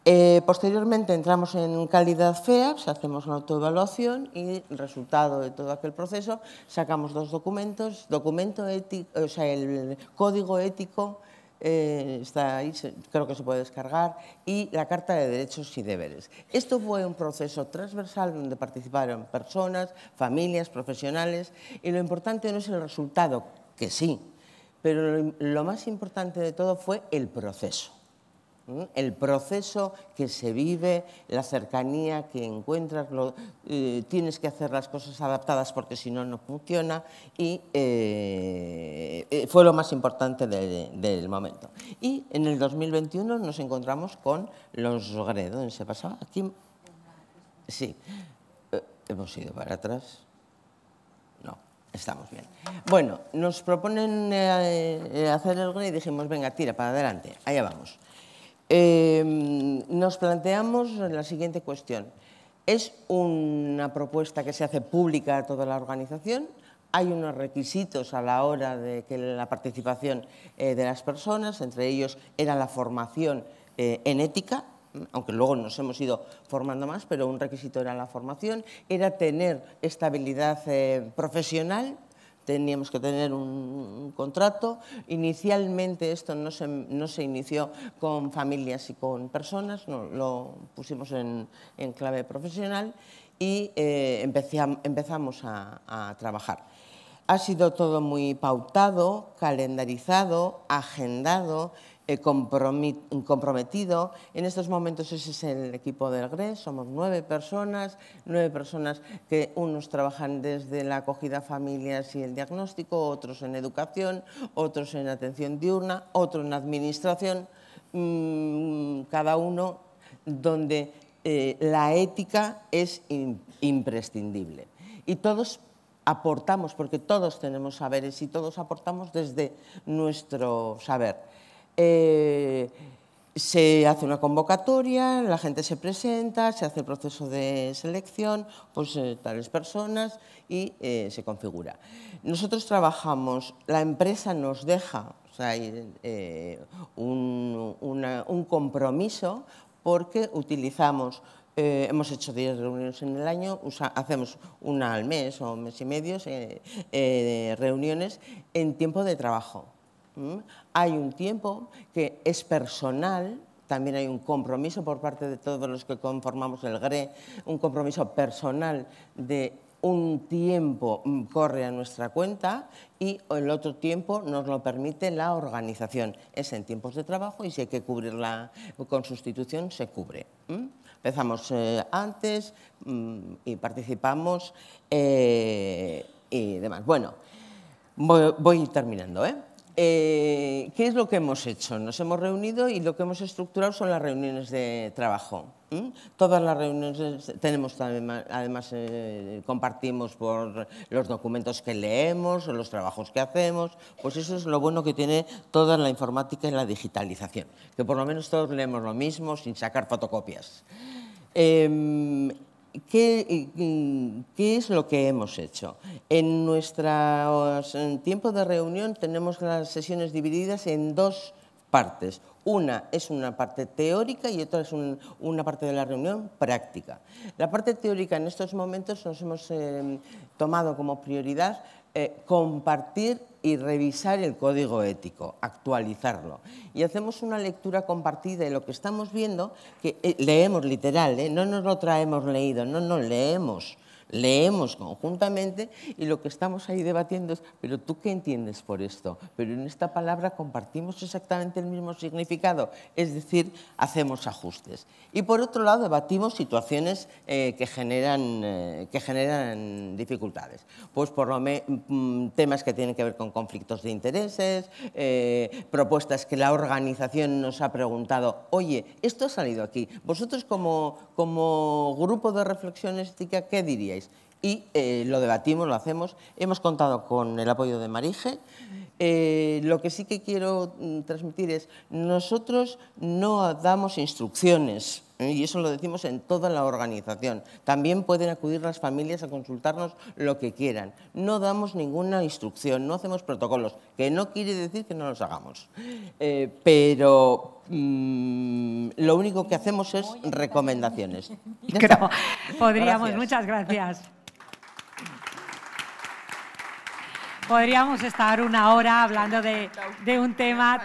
Eh, posteriormente entramos en calidad FEAPS, pues hacemos una autoevaluación y resultado de todo aquel proceso sacamos dos documentos, documento ético, o sea, el código ético eh, está ahí, creo que se puede descargar, y la Carta de Derechos y Deberes. Esto fue un proceso transversal donde participaron personas, familias, profesionales, y lo importante no es el resultado, que sí, pero lo más importante de todo fue el proceso el proceso que se vive, la cercanía que encuentras, eh, tienes que hacer las cosas adaptadas porque si no, no funciona y eh, eh, fue lo más importante del momento. Y en el 2021 nos encontramos con los Gredo, se pasaba? Aquí, sí, hemos ido para atrás. no Estamos bien. Bueno, nos proponen hacer el y dijimos, venga, tira para adelante, allá vamos. Em, nos planteamos la siguiente cuestión. Es una propuesta que se hace pública a toda la organización, hay unos requisitos a la hora de que la participación eh, de las personas, entre ellos era la formación eh, en ética, aunque luego nos hemos ido formando más, pero un requisito era la formación, era tener estabilidad eh, profesional, teníamos que tener un, contrato. Inicialmente esto no se, inició con familias y con personas, lo pusimos en, clave profesional y eh, empezamos a trabajar. Ha sido todo muy pautado, calendarizado, agendado, eh, comprometido. En estos momentos ese es el equipo del GRES, somos nueve personas, nueve personas que unos trabajan desde la acogida a familias y el diagnóstico, otros en educación, otros en atención diurna, otros en administración, mm, cada uno donde eh, la ética es imprescindible. Y todos aportamos, porque todos tenemos saberes y todos aportamos desde nuestro saber. Eh, se hace una convocatoria, la gente se presenta, se hace el proceso de selección, pues eh, tales personas y eh, se configura. Nosotros trabajamos, la empresa nos deja un, compromiso porque utilizamos, hemos hecho 10 reuniones en el año, hacemos una al mes o un mes y medio de reuniones en tiempo de trabajo. Hay un tiempo que es personal, también hay un compromiso por parte de todos los que conformamos el GRE, un compromiso personal de un tiempo corre a nuestra cuenta y el otro tiempo nos lo permite la organización. Es en tiempos de trabajo y si hay que cubrirla con sustitución, se cubre. Empezamos eh, antes y participamos eh, y demás. Bueno, voy terminando. ¿eh? Eh, ¿Qué es lo que hemos hecho? Nos hemos reunido y lo que hemos estructurado son las reuniones de trabajo. Todas las reuniones tenemos además eh, compartimos por los documentos que leemos, los trabajos que hacemos, pues eso es lo bueno que tiene toda la informática y la digitalización, que por lo menos todos leemos lo mismo sin sacar fotocopias. Em, eh, ¿Qué, es lo que hemos hecho? En nuestro tiempo de reunión tenemos las sesiones divididas en dos partes. Una es una parte teórica y otra es una parte de la reunión práctica. La parte teórica en estos momentos nos hemos eh, tomado como prioridad eh, compartir y revisar el código ético, actualizarlo. Y hacemos una lectura compartida de lo que estamos viendo, que eh, leemos literal, ¿eh? no nos lo traemos leído, no, nos leemos leemos conjuntamente y lo que estamos ahí debatiendo es, pero tú qué entiendes por esto, pero en esta palabra compartimos exactamente el mismo significado, es decir, hacemos ajustes. Y por otro lado, debatimos situaciones eh, que, generan, eh, que generan dificultades, pues por lo menos mm, temas que tienen que ver con conflictos de intereses, eh, propuestas que la organización nos ha preguntado, oye, esto ha salido aquí, vosotros como, como grupo de reflexión ética, ¿qué diríais? y eh, lo debatimos, lo hacemos. Hemos contado con el apoyo de Marige. Eh, lo que sí que quiero mm, transmitir es, nosotros no damos instrucciones ¿eh? y eso lo decimos en toda la organización. También pueden acudir las familias a consultarnos lo que quieran. No damos ninguna instrucción, no hacemos protocolos, que no quiere decir que no los hagamos. pero mm, lo único que hacemos es recomendaciones. podríamos, muchas gracias. podríamos estar una hora hablando de, un tema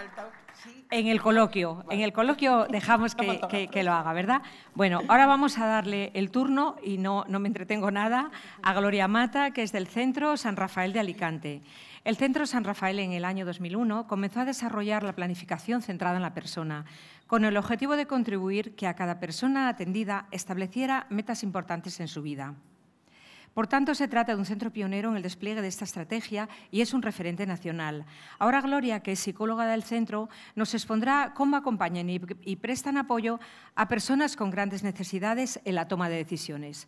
en el coloquio. En el coloquio dejamos que, lo haga, ¿verdad? Bueno, ahora vamos a darle el turno, y no, no me entretengo nada, a Gloria Mata, que es del Centro San Rafael de Alicante. El Centro San Rafael en el año 2001 comenzó a desarrollar la planificación centrada en la persona, con el objetivo de contribuir que a cada persona atendida estableciera metas importantes en su vida. Por tanto, se trata de un centro pionero en el despliegue de esta estrategia y es un referente nacional. Ahora Gloria, que es psicóloga del centro, nos expondrá cómo acompañan y, prestan apoyo a personas con grandes necesidades en la toma de decisiones.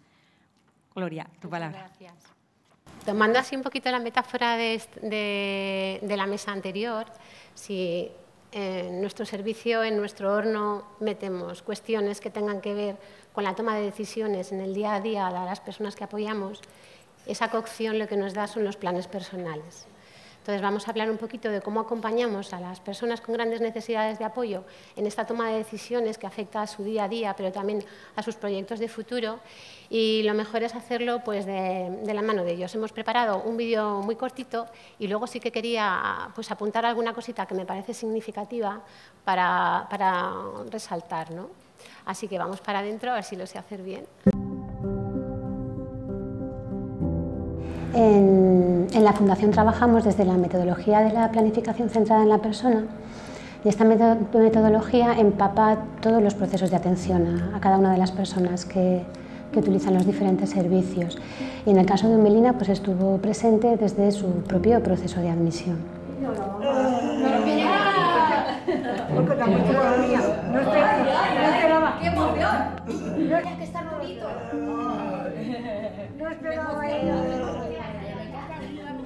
Gloria, tu palabra. Gracias. Tomando así un poquito la metáfora de, de la mesa anterior, si eh, en nuestro servicio, en nuestro horno, metemos cuestiones que tengan que ver con la toma de decisiones en el día a día a las personas que apoyamos, esa cocción lo que nos da son los planes personales. Entonces vamos a hablar un poquito de cómo acompañamos a las personas con grandes necesidades de apoyo en esta toma de decisiones que afecta a su día a día, pero también a sus proyectos de futuro. Y lo mejor es hacerlo pues, de, la mano de ellos. Hemos preparado un vídeo muy cortito y luego sí que quería pues, apuntar alguna cosita que me parece significativa para, para resaltar. ¿no? Así que vamos para adentro a ver si lo sé hacer bien. En, la Fundación trabajamos desde la metodología de la planificación centrada en la persona y esta metodología empapa todos los procesos de atención a, cada una de las personas que, utilizan los diferentes servicios. Y en el caso de Melina, pues estuvo presente desde su propio proceso de admisión que bonito.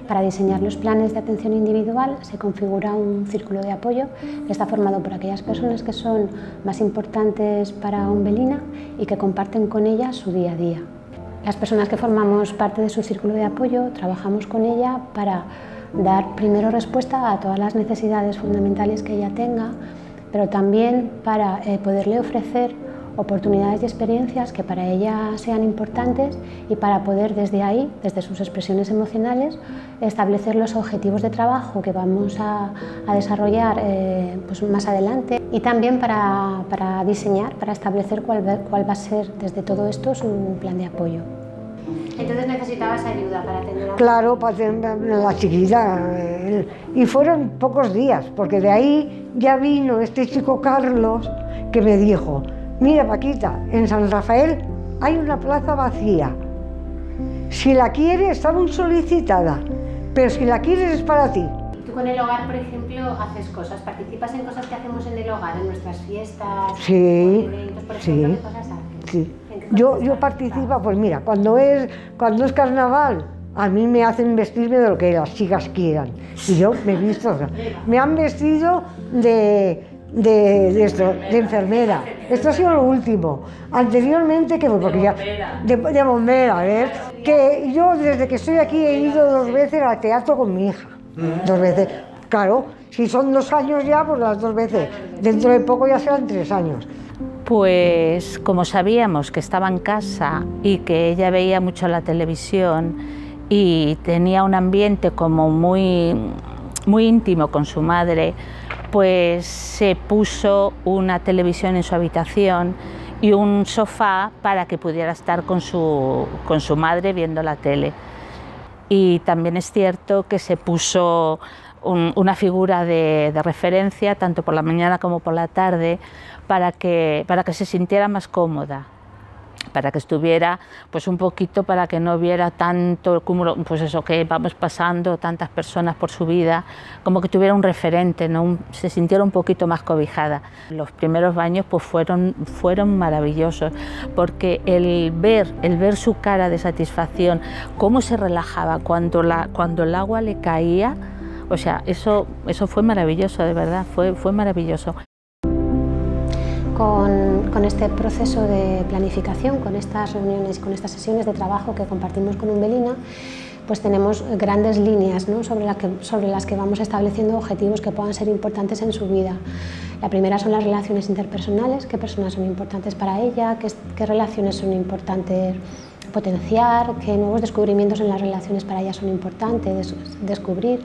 Para diseñar los planes de atención individual se configura un círculo de apoyo que está formado por aquellas personas que son más importantes para Umbelina y que comparten con ella su día a día. Las personas que formamos parte de su círculo de apoyo trabajamos con ella para dar primero respuesta a todas las necesidades fundamentales que ella tenga, pero también para eh, poderle ofrecer oportunidades y experiencias que para ella sean importantes y para poder desde ahí, desde sus expresiones emocionales, establecer los objetivos de trabajo que vamos a, desarrollar eh, pues más adelante y también para, diseñar, para establecer cuál, cuál va a ser desde todo esto su plan de apoyo. Entonces necesitabas ayuda para atender Claro, para tener la chiquilla. Y fueron pocos días, porque de ahí ya vino este chico Carlos que me dijo, Mira, Paquita, en San Rafael hay una plaza vacía. Si la quieres, está muy solicitada, pero si la quieres es para ti. ¿Tú con el hogar, por ejemplo, haces cosas? ¿Participas en cosas que hacemos en el hogar, en nuestras fiestas? Sí, por ejemplo, sí, sí. Yo, yo participo, pues mira, cuando es, cuando es carnaval, a mí me hacen vestirme de lo que las chicas quieran. Y yo me he visto, me han vestido de, de, de, esto, de enfermera. Esto ha sido lo último. Anteriormente, que porque ya, de, ver a ver Que yo desde que estoy aquí he ido dos veces al teatro con mi hija. Mm. Dos veces. Claro, si son dos años ya, pues las dos veces. Dentro de poco ya serán tres años. Pues como sabíamos que estaba en casa y que ella veía mucho la televisión y tenía un ambiente como muy, muy íntimo con su madre, pues se puso una televisión en su habitación y un sofá para que pudiera estar con su, madre viendo la tele. Y también es cierto que se puso una figura de, referencia, tanto por la mañana como por la tarde, para para que se sintiera más cómoda para que estuviera pues un poquito, para que no hubiera tanto cúmulo, pues eso que vamos pasando, tantas personas por su vida, como que tuviera un referente, ¿no? se sintiera un poquito más cobijada. Los primeros baños pues fueron, fueron maravillosos, porque el ver, el ver su cara de satisfacción, cómo se relajaba cuando, la, cuando el agua le caía, o sea, eso, eso fue maravilloso, de verdad, fue, fue maravilloso con, este proceso de planificación, con estas reuniones, con estas sesiones de trabajo que compartimos con Umbelina, pues tenemos grandes líneas sobre, las que vamos estableciendo objetivos que puedan ser importantes en su vida. La primera son las relaciones interpersonales, qué personas son importantes para ella, qué, relaciones son importantes potenciar, qué nuevos descubrimientos en las relaciones para ella son importantes, descubrir.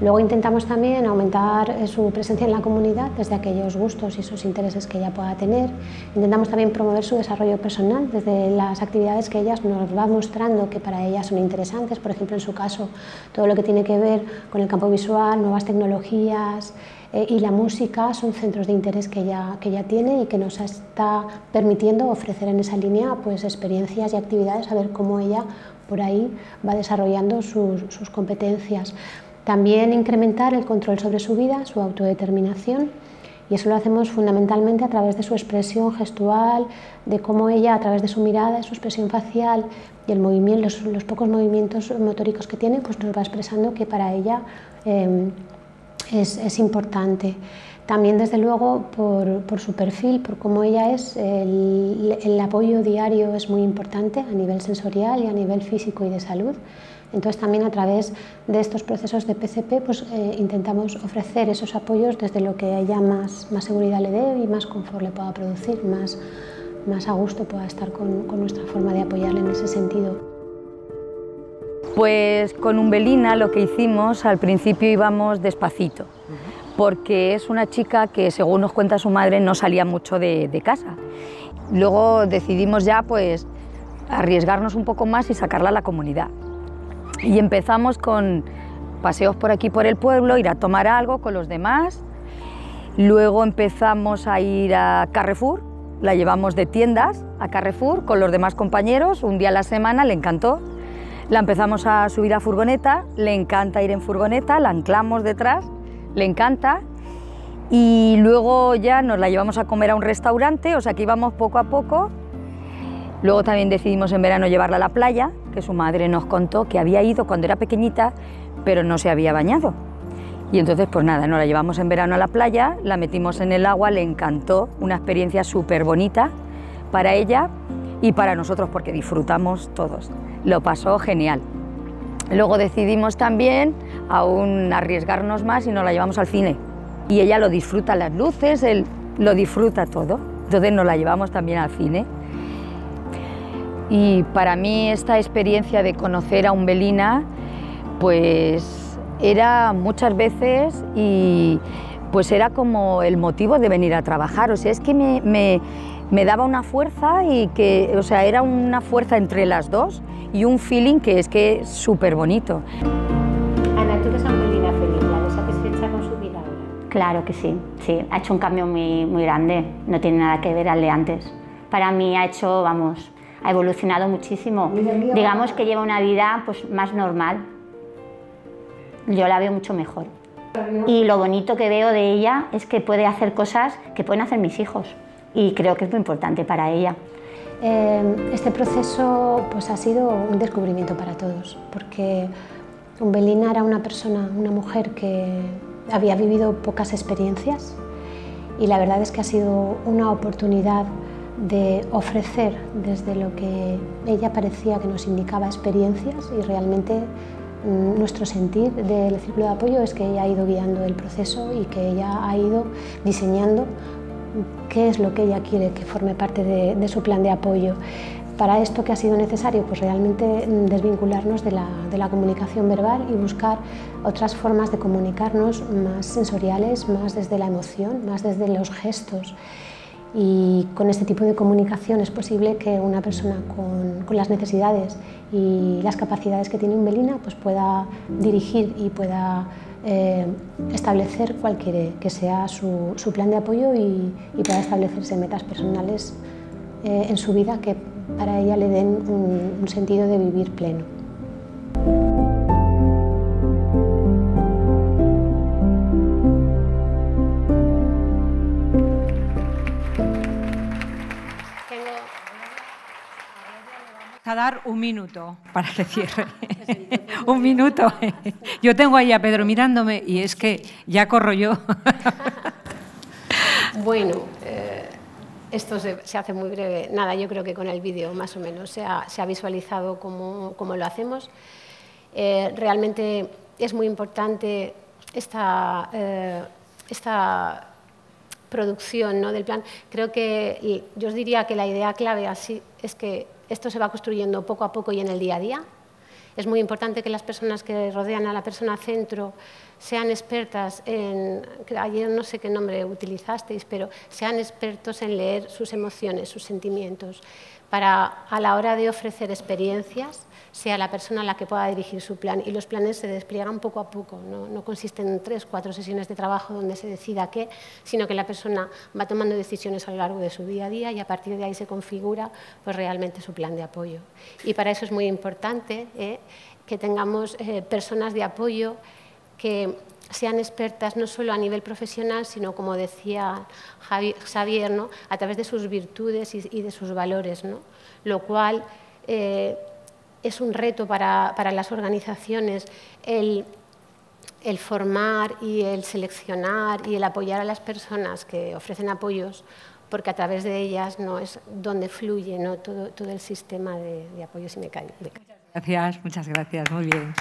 Luego intentamos también aumentar eh, su presencia en la comunidad desde aquellos gustos y sus intereses que ella pueda tener. Intentamos también promover su desarrollo personal desde las actividades que ella nos va mostrando que para ella son interesantes, por ejemplo en su caso todo lo que tiene que ver con el campo visual, nuevas tecnologías, eh, y la música son centros de interés que ella tiene y que nos está permitiendo ofrecer en esa línea pues, experiencias y actividades, a ver cómo ella por ahí va desarrollando sus, sus competencias. También incrementar el control sobre su vida, su autodeterminación, y eso lo hacemos fundamentalmente a través de su expresión gestual, de cómo ella, a través de su mirada, su expresión facial y el movimiento, los, pocos movimientos motóricos que tiene, pues nos va expresando que para ella em, es, importante. También, desde luego, por, su perfil, por cómo ella es, el apoyo diario es muy importante a nivel sensorial y a nivel físico y de salud. Entonces también a través de estos procesos de PCP pues, eh, intentamos ofrecer esos apoyos desde lo que ella más, seguridad le dé e y más confort le pueda producir, más, a gusto pueda estar con, nuestra forma de apoyarle en ese sentido. Pues con Umbelina lo que hicimos al principio íbamos despacito, porque es una chica que según nos cuenta su madre no salía mucho de, de, casa. Luego decidimos ya pues arriesgarnos un poco más y sacarla a la comunidad. Y empezamos con paseos por aquí, por el pueblo, ir a tomar algo con los demás. Luego empezamos a ir a Carrefour, la llevamos de tiendas a Carrefour con los demás compañeros, un día a la semana, le encantó. La empezamos a subir a furgoneta, le encanta ir en furgoneta, la anclamos detrás, le encanta. Y luego ya nos la llevamos a comer a un restaurante, o sea que íbamos poco a poco Luego también decidimos en verano llevarla a la playa, que su madre nos contó que había ido cuando era pequeñita, pero no se había bañado. Y entonces, pues nada, nos la llevamos en verano a la playa, la metimos en el agua, le encantó, una experiencia súper bonita para ella y para nosotros, porque disfrutamos todos. Lo pasó genial. Luego decidimos también aún arriesgarnos más y nos la llevamos al cine. Y ella lo disfruta las luces, él lo disfruta todo. Entonces nos la llevamos también al cine. Y para mí esta experiencia de conocer a Umbelina, pues era muchas veces y pues era como el motivo de venir a trabajar. O sea, es que me, me, me, daba una fuerza y que, o sea, era una fuerza entre las dos y un feeling que es que es súper bonito. Ana, tú eres Umbelina feliz, ¿la satisfecha con su vida ahora? Claro que sí, sí. Ha hecho un cambio muy, muy grande, no tiene nada que ver al de antes. Para mí ha hecho, vamos, ha evolucionado muchísimo. Digamos que lleva una vida pues, más normal. Yo la veo mucho mejor. Y lo bonito que veo de ella es que puede hacer cosas que pueden hacer mis hijos. Y creo que es muy importante para ella. Em, este proceso pues, ha sido un descubrimiento para todos, porque Umbelina era una persona, una mujer que había vivido pocas experiencias y la verdad es que ha sido una oportunidad de ofrecer desde lo que ella parecía que nos indicaba experiencias y realmente mm, nuestro sentir del círculo de apoyo es que ella ha ido guiando el proceso y que ella ha ido diseñando qué es lo que ella quiere que forme parte de, su plan de apoyo. Para esto que ha sido necesario, pues realmente mm, desvincularnos de la, de la comunicación verbal y buscar otras formas de comunicarnos más sensoriales, más desde la emoción, más desde los gestos. Y con este tipo de comunicación es posible que una persona con, las necesidades y las capacidades que tiene un Belina pues pueda dirigir y pueda eh, establecer cualquier que sea su, su plan de apoyo y, pueda establecerse metas personales eh, en su vida que para ella le den un sentido de vivir pleno. dar un minuto para el cierre. un minuto. yo tengo ahí a Pedro mirándome y es que ya corro yo. bueno, eh, esto se, hace muy breve. Nada, yo creo que con el vídeo más o menos se ha, se ha visualizado como lo hacemos. Eh, realmente es muy importante esta, eh, esta producción ¿no? del plan. Creo que, yo os diría que la idea clave así es que esto se va construyendo poco a poco y en el día a día. Es muy importante que las personas que rodean a la persona centro sean expertas en, ayer no sé qué nombre utilizasteis, pero sean expertos en leer sus emociones, sus sentimientos, para a la hora de ofrecer experiencias sea la persona la que pueda dirigir su plan. Y los planes se despliegan poco a poco, no, no consisten en tres, cuatro sesiones de trabajo donde se decida qué, sino que la persona va tomando decisiones a lo largo de su día a día y a partir de ahí se configura pues, realmente su plan de apoyo. Y para eso es muy importante ¿eh? que tengamos eh, personas de apoyo que sean expertas no solo a nivel profesional, sino como decía Xavier... a través de sus virtudes y, de sus valores, ¿no? lo cual eh, es un reto para, para las organizaciones el, el, formar y el seleccionar y el apoyar a las personas que ofrecen apoyos, porque a través de ellas no es donde fluye ¿no? todo, todo, el sistema de, apoyos y mecánicos. Gracias, muchas gracias, muy bien.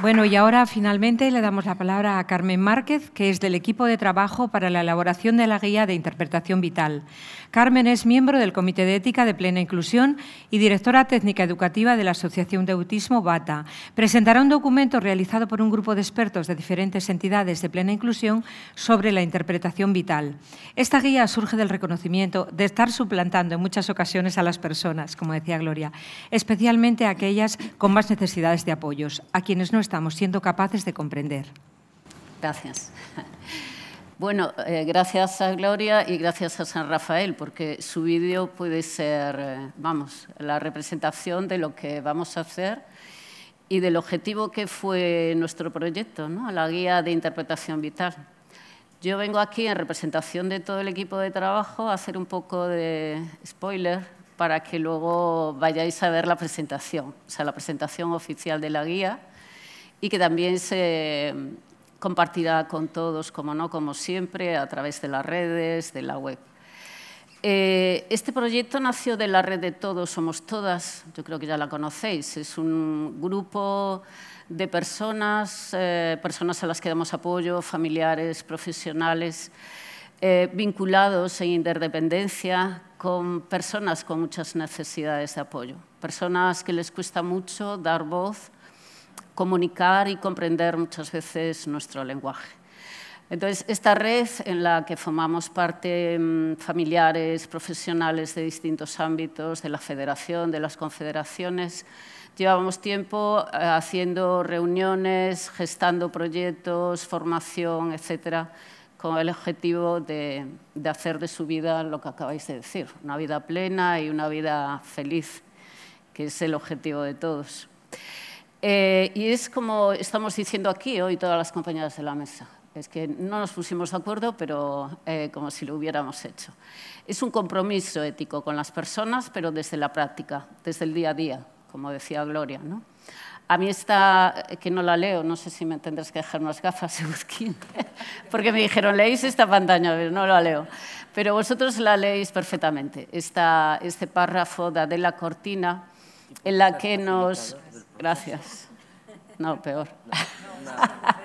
Bueno, y ahora finalmente le damos la palabra a Carmen Márquez, que es del equipo de trabajo para la elaboración de la guía de interpretación vital. Carmen es miembro del Comité de Ética de Plena Inclusión y directora técnica educativa de la Asociación de Autismo BATA. Presentará un documento realizado por un grupo de expertos de diferentes entidades de plena inclusión sobre la interpretación vital. Esta guía surge del reconocimiento de estar suplantando en muchas ocasiones a las personas, como decía Gloria, especialmente a aquellas con más necesidades de apoyos, a quienes no estamos siendo capaces de comprender. Gracias. Bueno, eh, gracias a Gloria y gracias a San Rafael, porque su vídeo puede ser, eh, vamos, la representación de lo que vamos a hacer y del objetivo que fue nuestro proyecto, ¿no? la guía de interpretación vital. Yo vengo aquí en representación de todo el equipo de trabajo a hacer un poco de spoiler para que luego vayáis a ver la presentación, o sea, la presentación oficial de la guía y que también se compartirá con todos, como no, como siempre, a través de las redes, de la web. Eh, este proyecto nació de la red de Todos Somos Todas, yo creo que ya la conocéis, es un grupo de personas, eh, personas a las que damos apoyo, familiares, profesionales, eh, vinculados en interdependencia con personas con muchas necesidades de apoyo, personas que les cuesta mucho dar voz comunicar y comprender muchas veces nuestro lenguaje. Entonces, esta red en la que formamos parte mm, familiares, profesionales de distintos ámbitos, de la federación, de las confederaciones, llevábamos tiempo eh, haciendo reuniones, gestando proyectos, formación, etcétera, con el objetivo de hacer de su vida lo que acabáis de decir, una vida plena y una vida feliz, que es el objetivo de todos. Eh, y es como estamos diciendo aquí hoy todas las compañeras de la mesa. Es que no nos pusimos de acuerdo, pero eh, como si lo hubiéramos hecho. Es un compromiso ético con las personas, pero desde la práctica, desde el día a día, como decía Gloria. A mí esta, eh, que no la leo, no sé si me tendrás que dejar unas gafas, Euskin, porque me dijeron, leéis esta pantalla, pero no la leo. Pero vosotros la leéis perfectamente, esta, este párrafo de Adela Cortina, en la que nos Gracias. No, peor.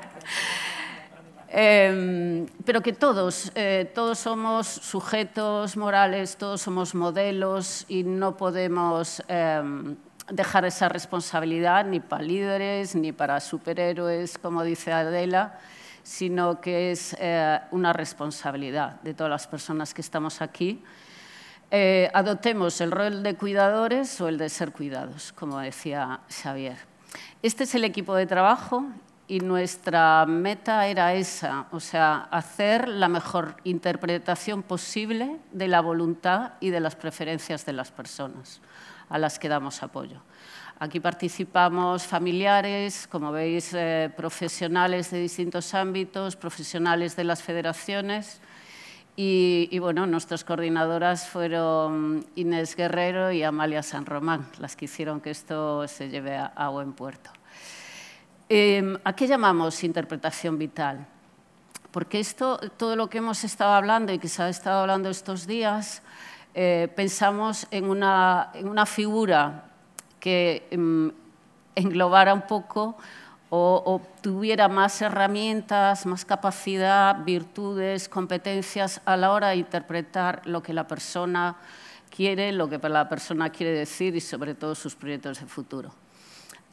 Em, pero que todos, eh, todos somos sujetos morales, todos somos modelos y no podemos em, dejar esa responsabilidad ni para líderes ni para superhéroes, como dice Adela, sino que es eh, una responsabilidad de todas las personas que estamos aquí eh, adoptemos el rol de cuidadores o el de ser cuidados, como decía Xavier. Este es el equipo de trabajo y nuestra meta era esa, o sea, hacer la mejor interpretación posible de la voluntad y de las preferencias de las personas a las que damos apoyo. Aquí participamos familiares, como veis, eh, profesionales de distintos ámbitos, profesionales de las federaciones, y, bueno, nuestras coordinadoras fueron Inés Guerrero y Amalia San Román, las que hicieron que esto se lleve a, buen puerto. Em, ¿A qué llamamos interpretación vital? Porque esto, todo lo que hemos estado hablando y que se ha estado hablando estos días, eh, pensamos en una, figura que em, englobara un poco o, tuviera más herramientas, más capacidad, virtudes, competencias a la hora de interpretar lo que la persona quiere, lo que la persona quiere decir y sobre todo sus proyectos de futuro.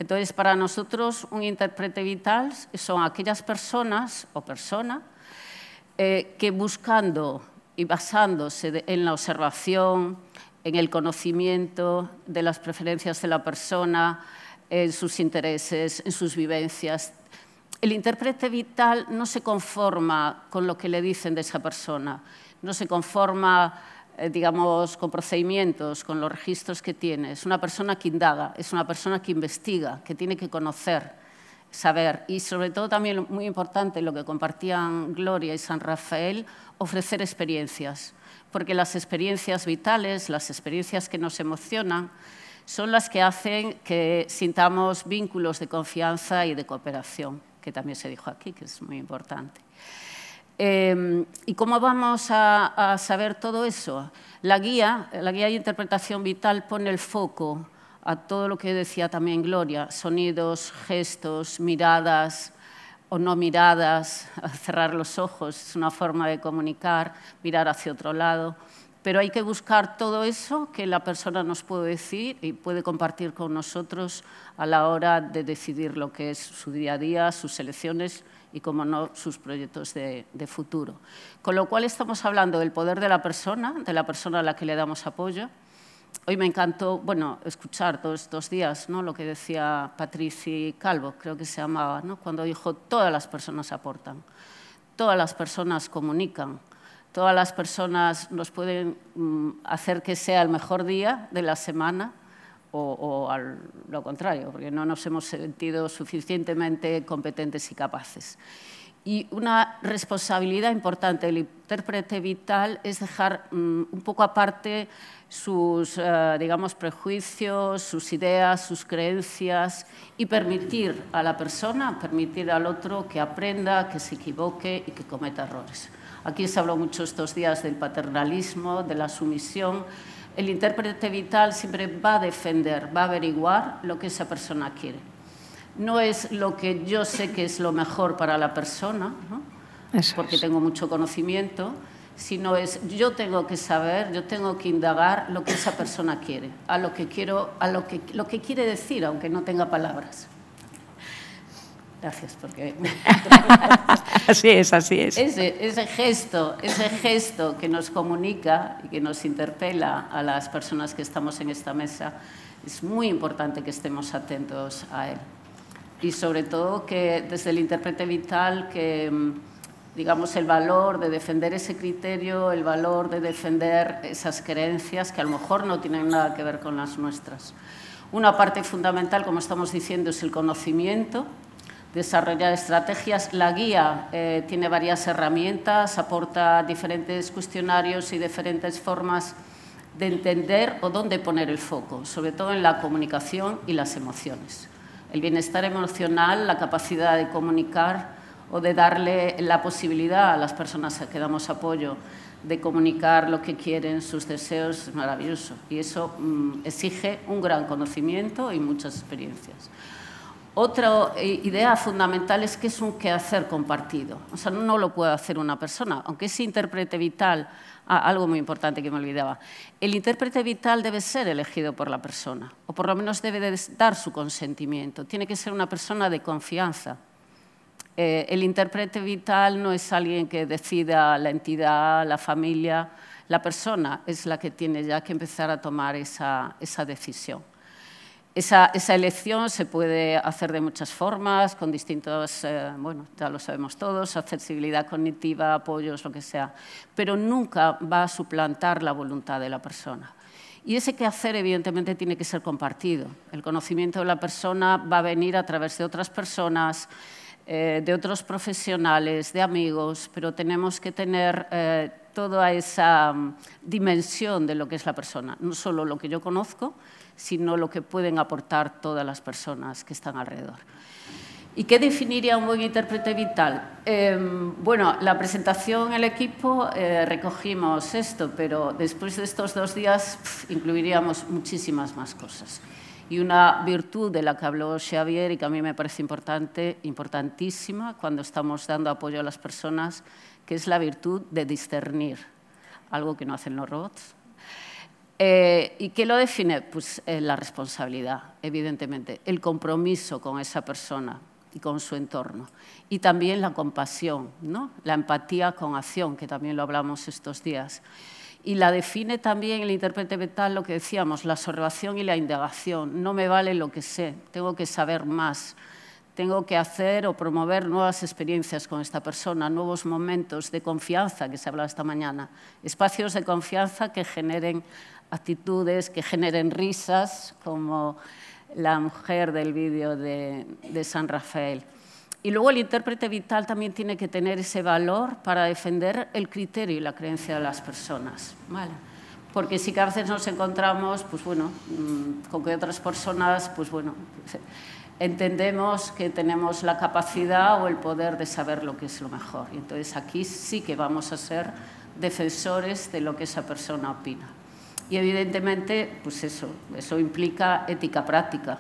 Entonces, para nosotros un intérprete vital son aquellas personas o persona eh, que buscando y basándose en la observación, en el conocimiento de las preferencias de la persona, en sus intereses, en sus vivencias. El intérprete vital no se conforma con lo que le dicen de esa persona, no se conforma eh, digamos, con procedimientos, con los registros que tiene. Es una persona que indaga, es una persona que investiga, que tiene que conocer, saber. Y sobre todo también muy importante lo que compartían Gloria y San Rafael, ofrecer experiencias. Porque las experiencias vitales, las experiencias que nos emocionan, son las que hacen que sintamos vínculos de confianza y de cooperación, que también se dijo aquí, que es muy importante. Em, ¿Y cómo vamos a, a, saber todo eso? La guía, la guía de interpretación vital pone el foco a todo lo que decía también Gloria, sonidos, gestos, miradas o no miradas, cerrar los ojos, es una forma de comunicar, mirar hacia otro lado. Pero hay que buscar todo eso que la persona nos puede decir y puede compartir con nosotros a la hora de decidir lo que es su día a día, sus elecciones y, como no, sus proyectos de, futuro. Con lo cual estamos hablando del poder de la persona, de la persona a la que le damos apoyo. Hoy me encantó bueno, escuchar todos estos días ¿no? lo que decía Patricia Calvo, creo que se llamaba, cuando dijo todas las personas aportan, todas las personas comunican, Todas las personas nos pueden mm, hacer que sea el mejor día de la semana o, al, lo contrario, porque no nos hemos sentido suficientemente competentes y capaces. Y una responsabilidad importante del intérprete vital es dejar mm, un poco aparte sus, eh, digamos, prejuicios, sus ideas, sus creencias y permitir a la persona, permitir al otro que aprenda, que se equivoque y que cometa errores. Aquí se habló mucho estos días del paternalismo, de la sumisión. El intérprete vital siempre va a defender, va a averiguar lo que esa persona quiere. No es lo que yo sé que es lo mejor para la persona, porque tengo mucho conocimiento, sino es yo tengo que saber, yo tengo que indagar lo que esa persona quiere, a lo que quiero, a lo que lo que quiere decir, aunque no tenga palabras. Gracias, porque... así es, así es. Ese, gesto, ese gesto que nos comunica y que nos interpela a las personas que estamos en esta mesa, es muy importante que estemos atentos a él. Y sobre todo que desde el intérprete vital que mm, digamos, el valor de defender ese criterio, el valor de defender esas creencias que a lo mejor no tienen nada que ver con las nuestras. Una parte fundamental, como estamos diciendo, es el conocimiento, desarrollar estrategias. La guía eh, tiene varias herramientas, aporta diferentes cuestionarios y diferentes formas de entender o dónde poner el foco, sobre todo en la comunicación y las emociones. El bienestar emocional, la capacidad de comunicar o de darle la posibilidad a las personas a que damos apoyo de comunicar lo que quieren, sus deseos, es maravilloso. Y eso mm, exige un gran conocimiento y muchas experiencias. Otra idea fundamental es que es un quehacer compartido. O sea, no lo puede hacer una persona, aunque es intérprete vital, ah, algo muy importante que me olvidaba. El intérprete vital debe ser elegido por la persona, o por lo menos debe dar su consentimiento. Tiene que ser una persona de confianza. Eh, el intérprete vital no es alguien que decida la entidad, la familia, la persona es la que tiene ya que empezar a tomar esa decisión. Esa, elección se puede hacer de muchas formas, con distintos, eh, bueno, ya lo sabemos todos, accesibilidad cognitiva, apoyos, lo que sea, pero nunca va a suplantar la voluntad de la persona. Y ese quehacer, evidentemente, tiene que ser compartido. El conocimiento de la persona va a venir a través de otras personas, eh, de otros profesionales, de amigos, pero tenemos que tener eh, toda esa mm, dimensión de lo que es la persona, no solo lo que yo conozco, sino lo que pueden aportar todas las personas que están alrededor. ¿Y qué definiría un buen intérprete vital? Em, bueno, la presentación, el equipo, eh, recogimos esto, pero después de estos dos días incluiríamos muchísimas más cosas. Y una virtud de la que habló Xavier y que a mí me parece importante, importantísima cuando estamos dando apoyo a las personas, que es la virtud de discernir, algo que no hacen los robots, eh, ¿Y qué lo define? Pues eh, la responsabilidad, evidentemente, el compromiso con esa persona y con su entorno. Y también la compasión, ¿no? la empatía con acción, que también lo hablamos estos días. Y la define también el intérprete mental lo que decíamos, la observación y la indagación. No me vale lo que sé, tengo que saber más tengo que hacer o promover nuevas experiencias con esta persona, nuevos momentos de confianza que se hablaba esta mañana, espacios de confianza que generen actitudes que generen risas, como la mujer del vídeo de, San Rafael. Y luego el intérprete vital también tiene que tener ese valor para defender el criterio y la creencia de las personas. ¿vale? Porque si a veces nos encontramos, pues bueno, mm, con que otras personas, pues bueno, entendemos que tenemos la capacidad o el poder de saber lo que es lo mejor. Y entonces aquí sí que vamos a ser defensores de lo que esa persona opina. Y evidentemente, pues eso, eso implica ética práctica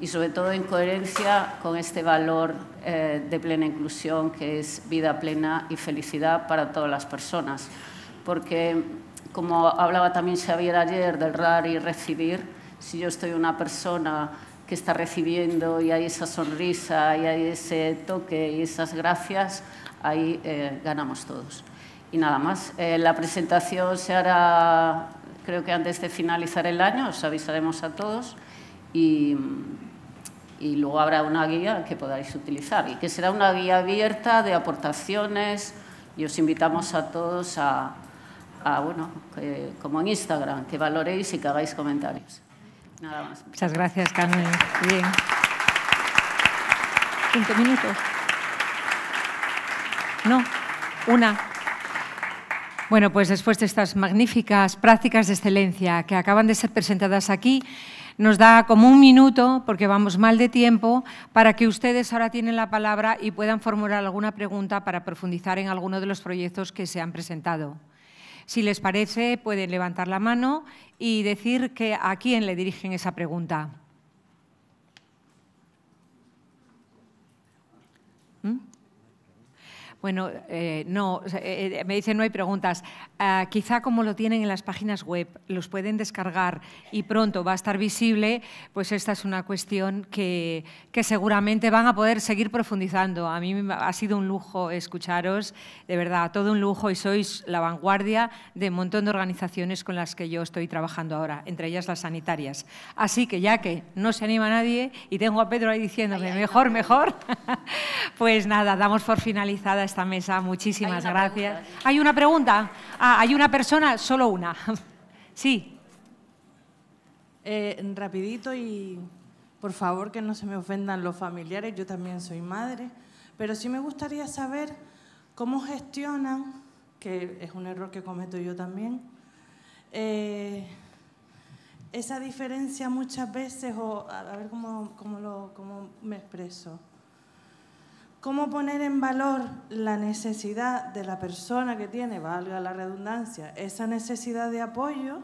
y sobre todo en coherencia con este valor eh, de plena inclusión que es vida plena y felicidad para todas las personas. Porque, como hablaba también Xavier ayer del dar y recibir, si yo estoy una persona que está recibiendo y hay esa sonrisa y hay ese toque y esas gracias, ahí eh, ganamos todos. Y nada más, eh, la presentación se hará creo que antes de finalizar el año os avisaremos a todos y, luego habrá una guía que podáis utilizar y que será una guía abierta de aportaciones y os invitamos a todos a, bueno, como en Instagram, que valoréis y que hagáis comentarios. Nada más. Muchas gracias, Carmen. Bien. ¿Cinco minutos. No, una. Bueno, pues después de estas magníficas prácticas de excelencia que acaban de ser presentadas aquí, nos da como un minuto, porque vamos mal de tiempo, para que ustedes ahora tienen la palabra y puedan formular alguna pregunta para profundizar en alguno de los proyectos que se han presentado. Si les parece, pueden levantar la mano y decir que a quién le dirigen esa pregunta. Bueno, eh, no, eh, eh, me dicen no hay preguntas. Ah, quizá como lo tienen en las páginas web, los pueden descargar y pronto va a estar visible, pues esta es una cuestión que, seguramente van a poder seguir profundizando. A mí ha sido un lujo escucharos, de verdad, todo un lujo y sois la vanguardia de un montón de organizaciones con las que yo estoy trabajando ahora, entre ellas las sanitarias. Así que ya que no se anima nadie y tengo a Pedro ahí diciéndome mejor, mejor, pues nada, damos por finalizada esta mesa. Muchísimas gracias. Hay una pregunta. Ah, hay una persona, solo una. sí. Eh, rapidito y por favor que no se me ofendan los familiares, yo también soy madre, pero sí me gustaría saber cómo gestionan, que es un error que cometo yo también, eh, esa diferencia muchas veces, o a ver cómo, cómo, lo, cómo me expreso. ¿Cómo poner en valor la necesidad de la persona que tiene, valga la redundancia, esa necesidad de apoyo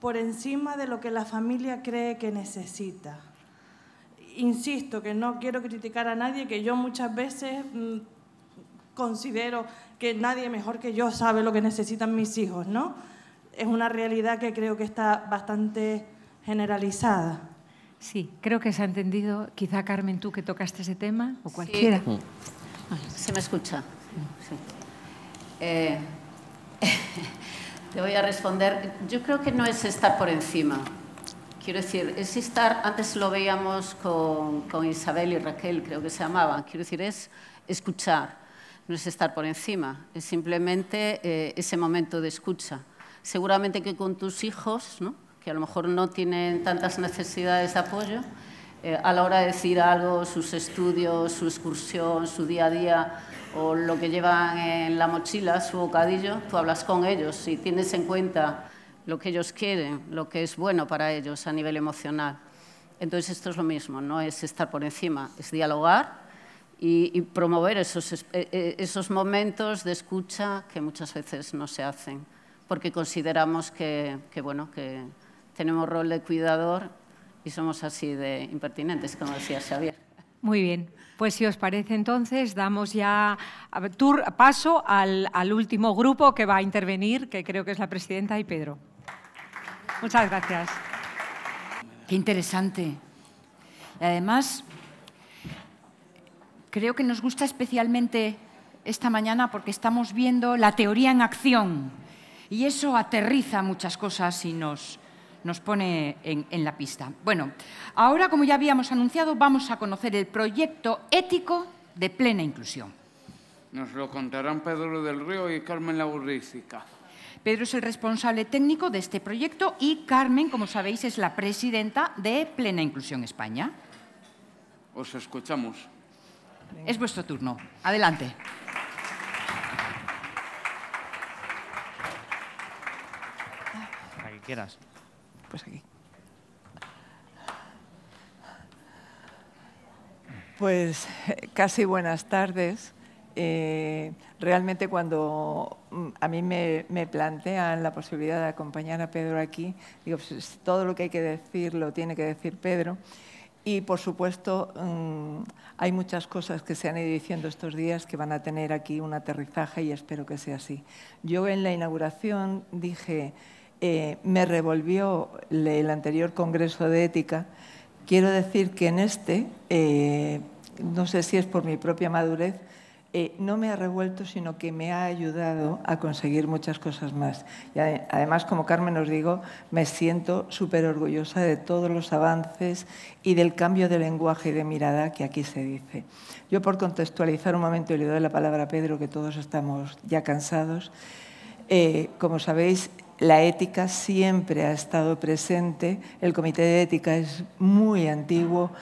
por encima de lo que la familia cree que necesita? Insisto que no quiero criticar a nadie, que yo muchas veces mm, considero que nadie mejor que yo sabe lo que necesitan mis hijos, ¿no? Es una realidad que creo que está bastante generalizada. Sí, creo que se ha entendido. Quizá, Carmen, tú que tocaste ese tema, o cualquiera. Sí. Se me escucha. Sí. Eh, te voy a responder. Yo creo que no es estar por encima. Quiero decir, es estar, antes lo veíamos con, con Isabel y Raquel, creo que se llamaban. Quiero decir, es escuchar, no es estar por encima, es simplemente eh, ese momento de escucha. Seguramente que con tus hijos, ¿no? que a lo mejor no tienen tantas necesidades de apoyo, eh, a la hora de decir algo, sus estudios, su excursión, su día a día o lo que llevan en la mochila, su bocadillo, tú hablas con ellos y tienes en cuenta lo que ellos quieren, lo que es bueno para ellos a nivel emocional. Entonces esto es lo mismo, no es estar por encima, es dialogar y, promover eh, eh, esos, momentos de escucha que muchas veces no se hacen, porque consideramos que bueno, que, tenemos rol de cuidador y somos así de impertinentes, como decía Xavier. Muy bien. Pues si os parece entonces, damos ya paso al, al último grupo que va a intervenir, que creo que es la presidenta y Pedro. Muchas gracias. Qué interesante. Y además, creo que nos gusta especialmente esta mañana porque estamos viendo la teoría en acción. Y eso aterriza muchas cosas y nos, nos pone en, la pista. Bueno, ahora, como ya habíamos anunciado, vamos a conocer el proyecto ético de plena inclusión. Nos lo contarán Pedro del Río y Carmen Laburrística. Pedro es el responsable técnico de este proyecto y Carmen, como sabéis, es la presidenta de Plena Inclusión España. Os escuchamos. Es vuestro turno. Adelante. que quieras. Pues aquí. Pues eh, casi buenas tardes. Eh, realmente cuando mm, a mí me, plantean la posibilidad de acompañar a Pedro aquí, digo, pues, todo lo que hay que decir lo tiene que decir Pedro. Y, por supuesto, mm, hay muchas cosas que se han ido diciendo estos días que van a tener aquí un aterrizaje y espero que sea así. Yo en la inauguración dije eh, me revolvió el anterior Congreso de Ética, quiero decir que en este, eh, no sé si es por mi propia madurez, eh, no me ha revuelto, sino que me ha ayudado a conseguir muchas cosas más. Y además, como Carmen os digo, me siento súper orgullosa de todos los avances y del cambio de lenguaje y de mirada que aquí se dice. Yo, por contextualizar un momento, y le doy la palabra a Pedro, que todos estamos ya cansados. como sabéis, la ética siempre ha estado presente, el Comité de Ética es muy antiguo,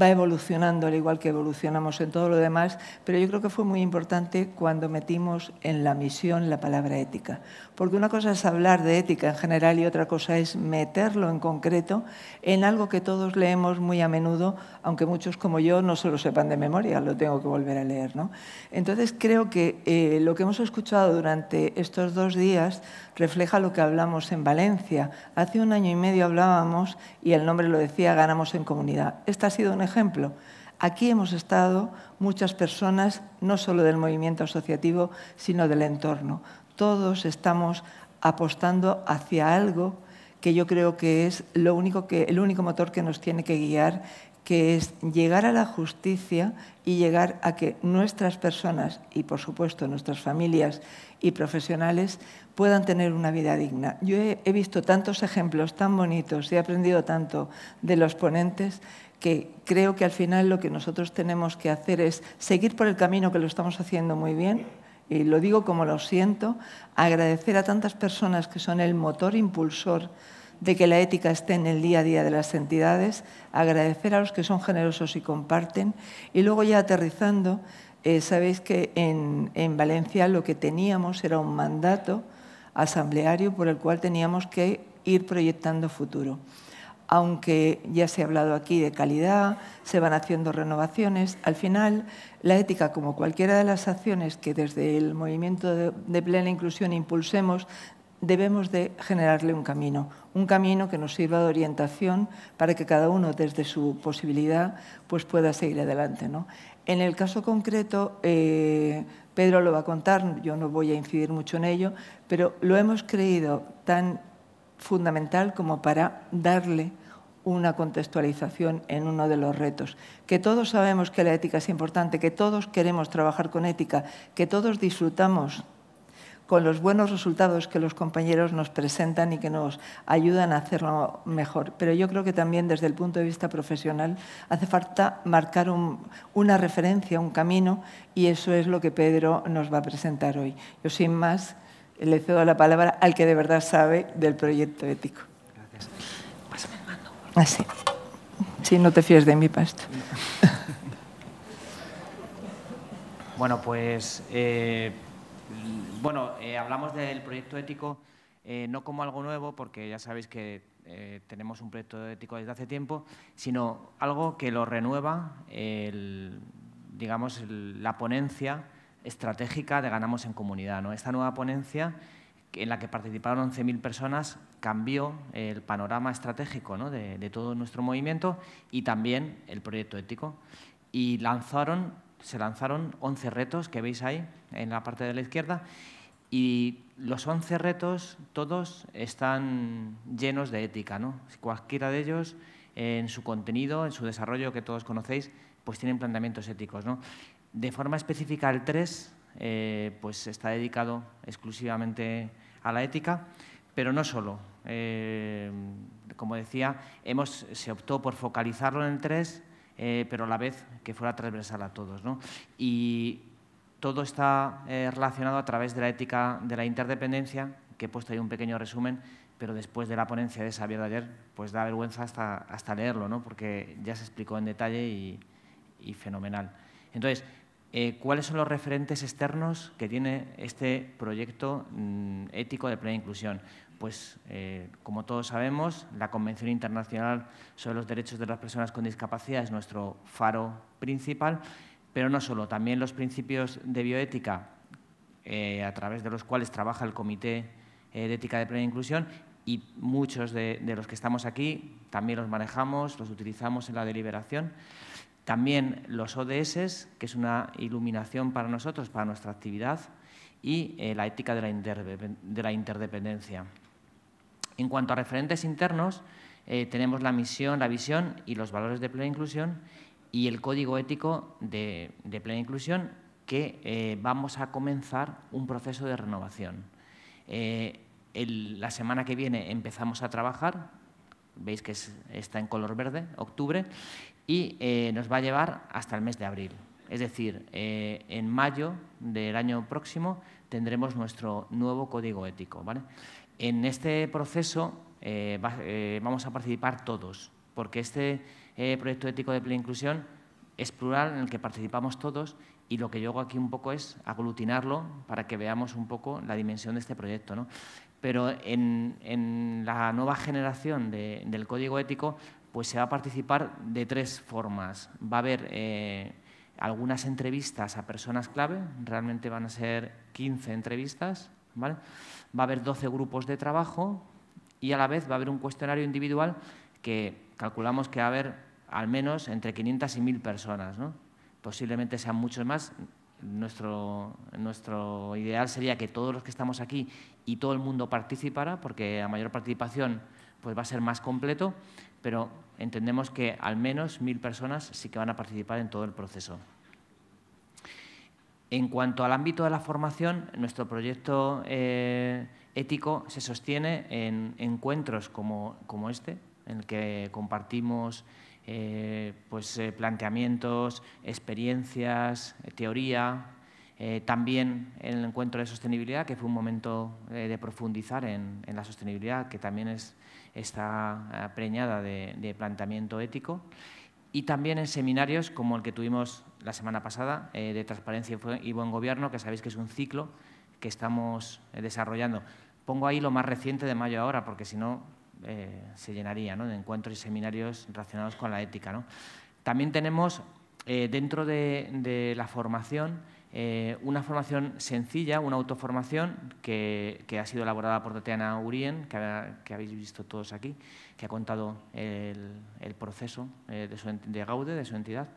va evolucionando al igual que evolucionamos en todo lo demás, pero yo creo que fue muy importante cuando metimos en la misión la palabra ética. Porque una cosa es hablar de ética en general y otra cosa es meterlo en concreto en algo que todos leemos muy a menudo, aunque muchos como yo no se lo sepan de memoria, lo tengo que volver a leer. ¿no? Entonces creo que eh, lo que hemos escuchado durante estos dos días refleja lo que hablamos en Valencia. Hace un año y medio hablábamos, y el nombre lo decía, ganamos en comunidad. Esta ha sido ejemplo. Aquí hemos estado muchas personas, no solo del movimiento asociativo, sino del entorno. Todos estamos apostando hacia algo que yo creo que es lo único que, el único motor que nos tiene que guiar, que es llegar a la justicia y llegar a que nuestras personas y, por supuesto, nuestras familias y profesionales puedan tener una vida digna. Yo he, he visto tantos ejemplos tan bonitos y he aprendido tanto de los ponentes que creo que al final lo que nosotros tenemos que hacer es seguir por el camino que lo estamos haciendo muy bien, y lo digo como lo siento, agradecer a tantas personas que son el motor impulsor de que la ética esté en el día a día de las entidades, agradecer a los que son generosos y comparten, y luego ya aterrizando, eh, sabéis que en, en Valencia lo que teníamos era un mandato asambleario por el cual teníamos que ir proyectando futuro aunque ya se ha hablado aquí de calidad, se van haciendo renovaciones, al final la ética, como cualquiera de las acciones que desde el movimiento de plena inclusión impulsemos, debemos de generarle un camino, un camino que nos sirva de orientación para que cada uno desde su posibilidad pues pueda seguir adelante. En el caso concreto, eh, Pedro lo va a contar, yo no voy a incidir mucho en ello, pero lo hemos creído tan fundamental como para darle una contextualización en uno de los retos. Que todos sabemos que la ética es importante, que todos queremos trabajar con ética, que todos disfrutamos con los buenos resultados que los compañeros nos presentan y que nos ayudan a hacerlo mejor. Pero yo creo que también desde el punto de vista profesional hace falta marcar una referencia, un camino, y eso es lo que Pedro nos va a presentar hoy. Yo sin más le cedo la palabra al que de verdad sabe del proyecto ético. Gracias. Así. Ah, sí, no te fíes de mi pasto. Bueno, pues eh, bueno, eh, hablamos del proyecto ético eh, no como algo nuevo, porque ya sabéis que tenemos un proyecto ético desde hace tiempo, sino algo que lo renueva, digamos, la ponencia estratégica de Ganamos en Comunidad. ¿no? Esta nueva ponencia en la que participaron 11.000 personas, cambió el panorama estratégico de, todo nuestro movimiento y también el proyecto ético. Y lanzaron, se lanzaron 11 retos que veis ahí en la parte de la izquierda y los 11 retos todos están llenos de ética. ¿no? Cualquiera de ellos, en su contenido, en su desarrollo que todos conocéis, pues tienen planteamientos éticos. ¿no? De forma específica, el 3 eh, pues está dedicado exclusivamente a la ética, pero no solo. Eh, como decía, hemos, se optó por focalizarlo en el 3, eh, pero a la vez que fuera transversal a todos. ¿no? Y todo está relacionado a través de la ética de la interdependencia, que he puesto ahí un pequeño resumen, pero después de la ponencia de Xavier de ayer, pues da vergüenza hasta, hasta leerlo, ¿no? porque ya se explicó en detalle y fenomenal. Entonces, eh, cuáles son los referentes externos que tiene este proyecto mm, ético de plena inclusión. Pues, eh, como todos sabemos, la Convención Internacional sobre los Derechos de las Personas con Discapacidad es nuestro faro principal, pero no solo, también los principios de bioética eh, a través de los cuales trabaja el Comité de Ética de Plena Inclusión y muchos de los que estamos aquí también los manejamos, los utilizamos en la deliberación. También los ODS, que es una iluminación para nosotros, para nuestra actividad, y eh, la ética de la, interdependencia. En cuanto a referentes internos, eh, tenemos la misión, la visión y los valores de plena inclusión y el código ético de, plena inclusión que eh, vamos a comenzar un proceso de renovación. la semana que viene empezamos a trabajar, veis que está en color verde, octubre, y eh, nos va a llevar hasta el mes de abril. Es decir, eh, en mayo del año próximo tendremos nuestro nuevo código ético. ¿vale? En este proceso eh, vamos a participar todos, porque este proyecto ético de plena inclusión es plural en el que participamos todos y lo que yo hago aquí un poco es aglutinarlo para que veamos un poco la dimensión de este proyecto. Pero en, la nueva generación del código ético pues se va a participar de tres formas. Va a haber eh, algunas entrevistas a personas clave, realmente van a ser 15 entrevistas, va a haber 12 grupos de trabajo y a la vez va a haber un cuestionario individual que calculamos que va a haber al menos entre 500 y 1.000 personas. ¿no? Posiblemente sean muchos más. Nuestro, ideal sería que todos los que estamos aquí y todo el mundo participara, porque a mayor participación pues va a ser más completo, pero entendemos que al menos mil personas sí que van a participar en todo el proceso. En cuanto al ámbito de la formación, nuestro proyecto eh, ético se sostiene en encuentros como, este, en el que compartimos eh, pues, eh, planteamientos, experiencias, teoría, también también el encuentro de sostenibilidad, que fue un momento de profundizar en, en, la sostenibilidad, que también es está eh, preñada de, planteamiento ético y también en seminarios como el que tuvimos la semana pasada eh, de Transparencia y Buen Gobierno, que sabéis que es un ciclo que estamos eh, desarrollando. Pongo ahí lo más reciente de mayo ahora, porque si no se llenaría de encuentros y seminarios relacionados con la ética. También tenemos dentro de la formación eh, una formación sencilla, una autoformación que, ha sido elaborada por Tatiana Urien, que, habéis visto todos aquí, que ha contado el, proceso eh, de, su, Gaude, de su entidad.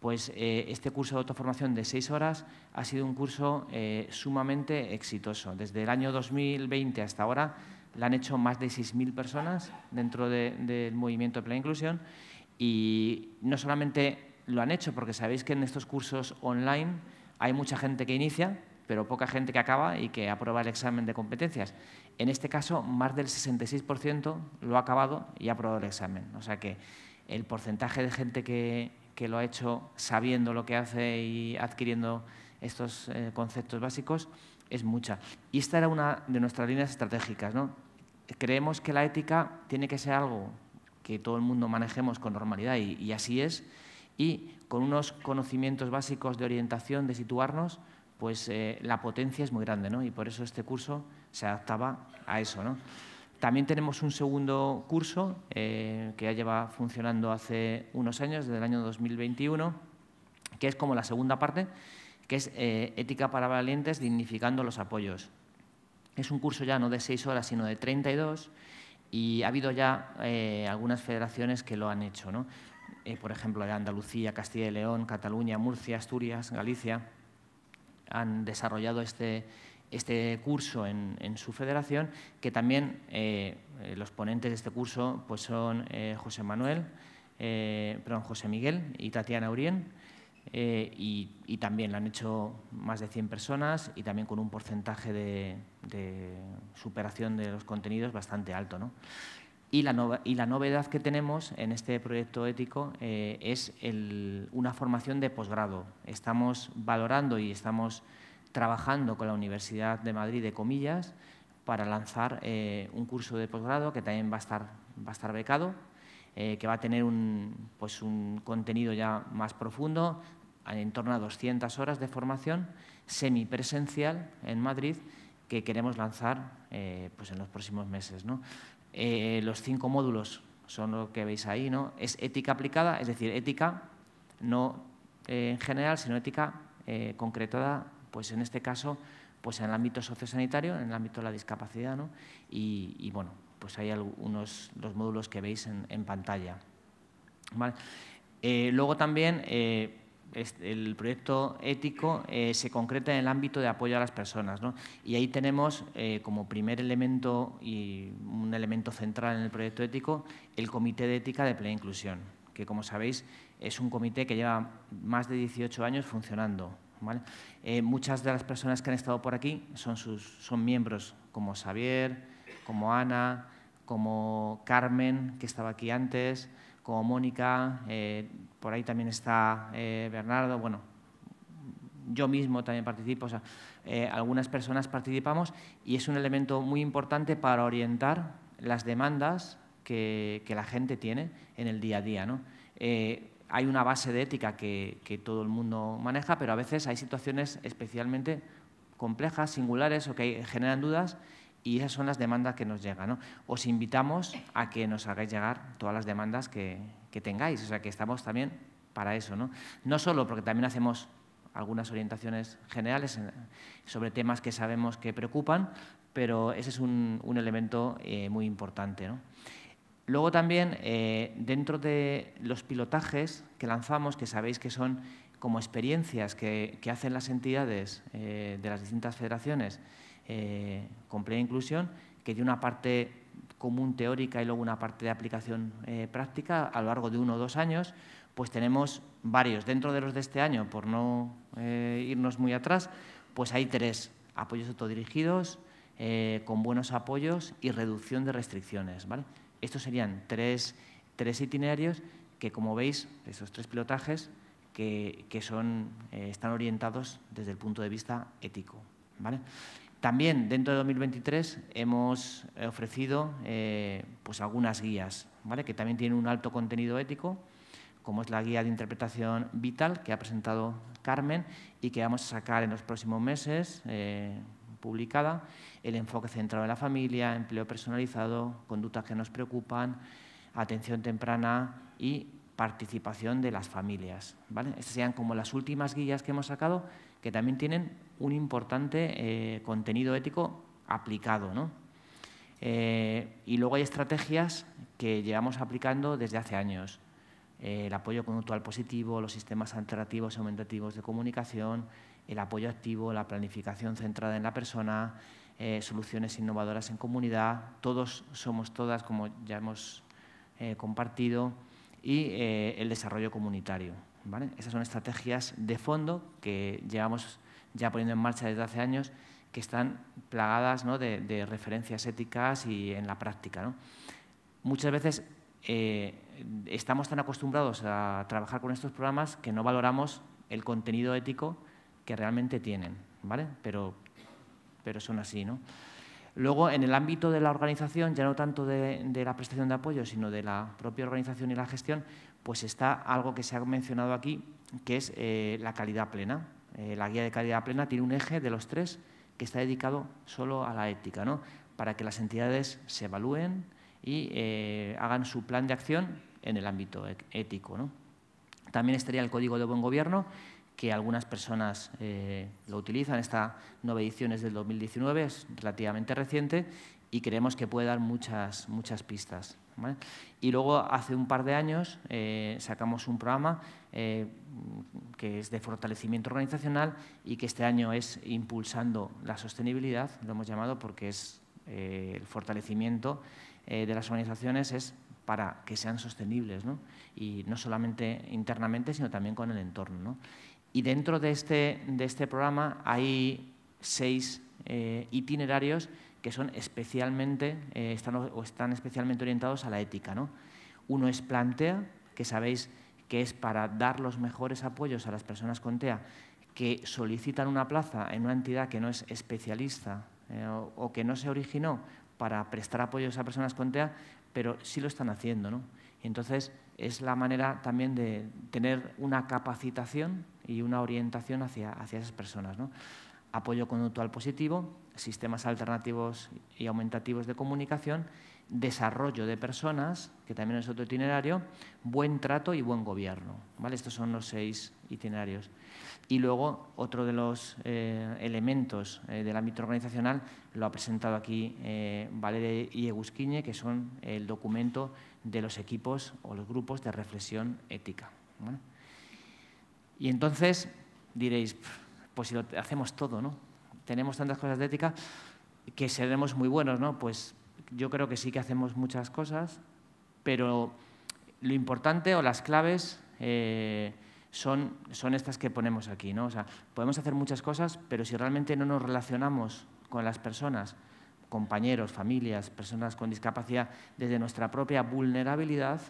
Pues eh, este curso de autoformación de seis horas ha sido un curso sumamente exitoso. Desde el año 2020 hasta ahora la han hecho más de 6.000 personas dentro del movimiento de plena inclusión y no solamente lo han hecho, porque sabéis que en estos cursos online hay mucha gente que inicia, pero poca gente que acaba y que aprueba el examen de competencias. En este caso, más del 66% lo ha acabado y ha aprobado el examen. O sea que el porcentaje de gente que, lo ha hecho sabiendo lo que hace y adquiriendo estos eh, conceptos básicos es mucha. Y esta era una de nuestras líneas estratégicas. ¿no? Creemos que la ética tiene que ser algo que todo el mundo manejemos con normalidad y, así es. Y con unos conocimientos básicos de orientación, de situarnos, pues eh, la potencia es muy grande, ¿no? Y por eso este curso se adaptaba a eso, ¿no? También tenemos un segundo curso eh, que ya lleva funcionando hace unos años, desde el año 2021, que es como la segunda parte, que es eh, Ética para Valientes, dignificando los apoyos. Es un curso ya no de seis horas, sino de 32, y ha habido ya algunas federaciones que lo han hecho. ¿no? Eh, por ejemplo, de Andalucía, Castilla y León, Cataluña, Murcia, Asturias, Galicia, han desarrollado este, este curso en, su federación, que también eh, eh, los ponentes de este curso pues son José Manuel, perdón, José Miguel y Tatiana Urien, y, también lo han hecho más de 100 personas y también con un porcentaje de, superación de los contenidos bastante alto. ¿no? Y la, novedad que tenemos en este proyecto ético eh, es una formación de posgrado. Estamos valorando y estamos trabajando con la Universidad de Madrid de Comillas para lanzar eh, un curso de posgrado que también va a estar, va becado, eh, que va a tener pues un, contenido ya más profundo, en torno a 200 horas de formación semipresencial en Madrid que queremos lanzar pues en los próximos meses. Eh, los cinco módulos son lo que veis ahí, ¿no? Es ética aplicada, es decir, ética no eh, en general, sino ética eh, concretada, pues en este caso, pues en el ámbito sociosanitario, en el ámbito de la discapacidad, ¿no? Y, bueno, pues hay algunos los módulos que veis en, pantalla. luego también el proyecto ético eh, se concreta en el ámbito de apoyo a las personas. Y ahí tenemos eh, como primer elemento y un elemento central en el proyecto ético el Comité de Ética de Plena Inclusión, que como sabéis es un comité que lleva más de 18 años funcionando. Eh, muchas de las personas que han estado por aquí son, sus, son miembros como Xavier, como Ana, como Carmen, que estaba aquí antes, como Mónica, por ahí también está eh, Bernardo, bueno, yo mismo también participo, o sea, eh, algunas personas participamos y es un elemento muy importante para orientar las demandas que, la gente tiene en el día a día. Eh, hay una base de ética que, todo el mundo maneja, pero a veces hay situaciones especialmente complejas, singulares o que generan dudas y esas son las demandas que nos llegan. Os invitamos a que nos hagáis llegar todas las demandas que, que tengáis. O sea, que estamos también para eso. No, no solo porque también hacemos algunas orientaciones generales sobre temas que sabemos que preocupan, pero ese es un, elemento eh, muy importante. Luego también, eh, dentro de los pilotajes que lanzamos, que sabéis que son como experiencias que, hacen las entidades eh, de las distintas federaciones con plena inclusión, que de una parte común teórica y luego una parte de aplicación eh, práctica a lo largo de uno o dos años, pues tenemos varios. Dentro de los de este año, por no eh, irnos muy atrás, pues hay tres. Apoyos autodirigidos, eh, con buenos apoyos y reducción de restricciones. ¿vale? Estos serían tres, itinerarios que, como veis, estos tres pilotajes que, son, están orientados desde el punto de vista ético. ¿vale? También dentro de 2023 hemos eh, ofrecido eh, pues algunas guías ¿vale? que también tienen un alto contenido ético, como es la guía de interpretación vital que ha presentado Carmen y que vamos a sacar en los próximos meses, eh, publicada, el enfoque centrado en la familia, empleo personalizado, conductas que nos preocupan, atención temprana y participación de las familias. ¿vale? Estas serían como las últimas guías que hemos sacado que también tienen un importante eh, contenido ético aplicado. Eh, y luego hay estrategias que llevamos aplicando desde hace años. Eh, el apoyo conductual positivo, los sistemas alternativos y aumentativos de comunicación, el apoyo activo, la planificación centrada en la persona, soluciones innovadoras en comunidad, todos somos todas, como ya hemos compartido, y el desarrollo comunitario. Esas son estrategias de fondo que llevamos ya poniendo en marcha desde hace años que están plagadas de, referencias éticas y en la práctica. Muchas veces eh, estamos tan acostumbrados a trabajar con estos programas que no valoramos el contenido ético que realmente tienen, ¿vale? Pero, pero son así, ¿no? Luego, en el ámbito de la organización, ya no tanto de la prestación de apoyo, sino de la propia organización y la gestión, pues está algo que se ha mencionado aquí, que es eh, la calidad plena. Eh, la guía de calidad plena tiene un eje de los tres que está dedicado solo a la ética, ¿no? para que las entidades se evalúen y eh, hagan su plan de acción en el ámbito e-, ético. ¿no? También estaría el Código de Buen Gobierno, que algunas personas lo utilizan. Esta nueva edición es del 2019, es relativamente reciente, y creemos que puede dar muchas, muchas pistas. Y luego, hace un par de años, eh, sacamos un programa eh, que es de fortalecimiento organizacional y que este año es Impulsando la Sostenibilidad, lo hemos llamado porque es eh, el fortalecimiento de las organizaciones es para que sean sostenibles, y no solamente internamente, sino también con el entorno. Y dentro de este, de este programa hay seis itinerarios que son especialmente, eh, están, o están especialmente orientados a la ética. ¿no? Uno es Plantea, que sabéis que es para dar los mejores apoyos a las personas con TEA que solicitan una plaza en una entidad que no es especialista eh, o, que no se originó para prestar apoyos a personas con TEA, pero sí lo están haciendo. ¿no? Entonces, es la manera también de tener una capacitación y una orientación hacia, hacia esas personas. ¿no? Apoyo conductual positivo, sistemas alternativos y aumentativos de comunicación, desarrollo de personas, que también es otro itinerario, buen trato y buen gobierno. ¿vale? Estos son los seis itinerarios. Y luego otro de los eh, elementos eh, del ámbito organizacional lo ha presentado aquí eh, y Egusquiñe, que son el documento de los equipos o los grupos de reflexión ética. Y entonces diréis, pues si lo hacemos todo, ¿no? tenemos tantas cosas de ética que seremos muy buenos, ¿no? Pues yo creo que sí que hacemos muchas cosas, pero lo importante o las claves eh, son, son estas que ponemos aquí, ¿no? O sea, podemos hacer muchas cosas, pero si realmente no nos relacionamos con las personas, compañeros, familias, personas con discapacidad, desde nuestra propia vulnerabilidad,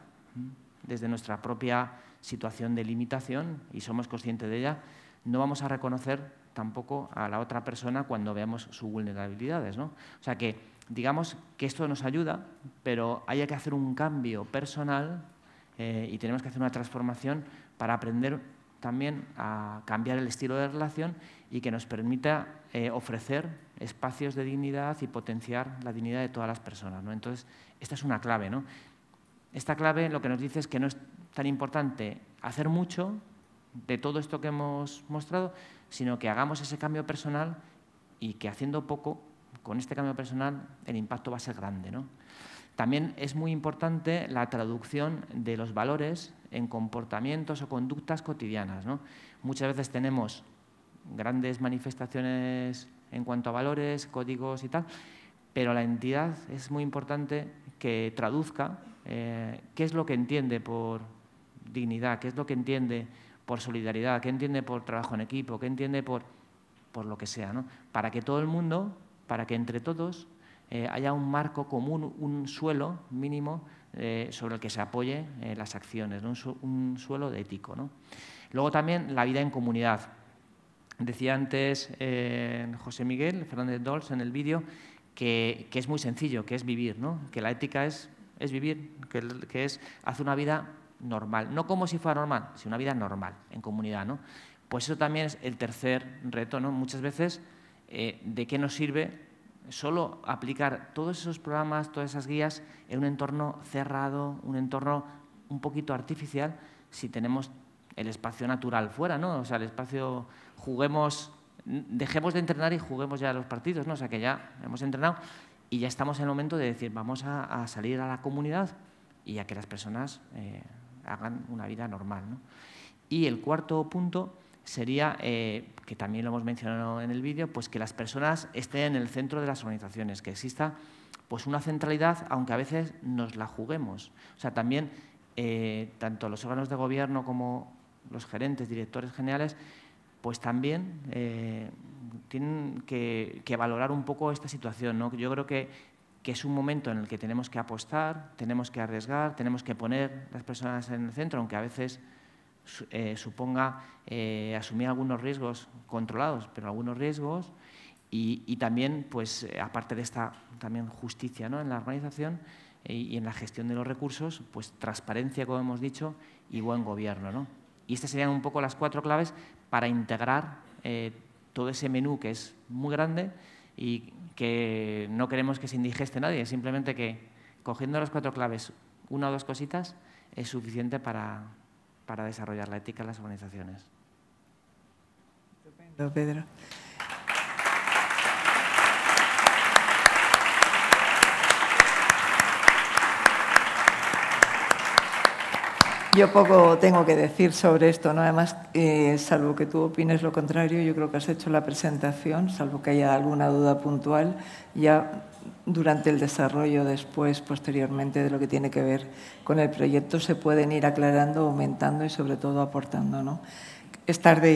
desde nuestra propia situación de limitación, y somos conscientes de ella, no vamos a reconocer tampoco a la otra persona cuando veamos sus vulnerabilidades. ¿no? O sea que digamos que esto nos ayuda, pero hay que hacer un cambio personal eh, y tenemos que hacer una transformación para aprender también a cambiar el estilo de relación y que nos permita eh, ofrecer espacios de dignidad y potenciar la dignidad de todas las personas. ¿no? Entonces, esta es una clave. ¿no? Esta clave lo que nos dice es que no es tan importante hacer mucho de todo esto que hemos mostrado, sino que hagamos ese cambio personal y que haciendo poco, con este cambio personal, el impacto va a ser grande. ¿no? También es muy importante la traducción de los valores en comportamientos o conductas cotidianas. Muchas veces tenemos grandes manifestaciones en cuanto a valores, códigos y tal, pero la entidad es muy importante que traduzca eh, qué es lo que entiende por dignidad, qué es lo que entiende por solidaridad, qué entiende por trabajo en equipo, qué entiende por, por lo que sea, ¿no? para que todo el mundo, para que entre todos eh, haya un marco común, un suelo mínimo eh, sobre el que se apoye eh, las acciones, un, suelo de ético. Luego también la vida en comunidad. Decía antes José Miguel Fernández Dols en el vídeo que, es muy sencillo, que es vivir, que la ética es, es vivir, que, que es hacer una vida normal, no como si fuera normal, sino una vida normal en comunidad. ¿no? Pues eso también es el tercer reto. ¿no? Muchas veces, eh, ¿de qué nos sirve solo aplicar todos esos programas, todas esas guías en un entorno cerrado, un entorno un poquito artificial, si tenemos el espacio natural fuera, ¿no? O sea, el espacio, juguemos, dejemos de entrenar y juguemos ya los partidos, ¿no? O sea, que ya hemos entrenado y ya estamos en el momento de decir, vamos a, salir a la comunidad y a que las personas eh, hagan una vida normal. Y el cuarto punto sería, eh, que también lo hemos mencionado en el vídeo, pues que las personas estén en el centro de las organizaciones, que exista pues una centralidad, aunque a veces nos la juguemos. O sea, también eh, tanto los órganos de gobierno como los gerentes, directores generales, pues también eh, tienen que, que, valorar un poco esta situación. ¿no? Yo creo que que es un momento en el que tenemos que apostar, tenemos que arriesgar, tenemos que poner las personas en el centro, aunque a veces eh, suponga eh, asumir algunos riesgos controlados, pero algunos riesgos, y, también, pues, eh, aparte de esta también justicia ¿no? en la organización y en la gestión de los recursos, pues transparencia, como hemos dicho, y buen gobierno. ¿no? Y estas serían un poco las cuatro claves para integrar todo ese menú que es muy grande y que no queremos que se indigeste nadie, simplemente que cogiendo las cuatro claves, una o dos cositas, es suficiente para, desarrollar la ética en las organizaciones. Pedro. Yo poco tengo que decir sobre esto, ¿no? Además, eh, salvo que tú opines lo contrario, yo creo que has hecho la presentación, salvo que haya alguna duda puntual, ya durante el desarrollo después, posteriormente, de lo que tiene que ver con el proyecto, se pueden ir aclarando, aumentando y sobre todo aportando, ¿no? Es tarde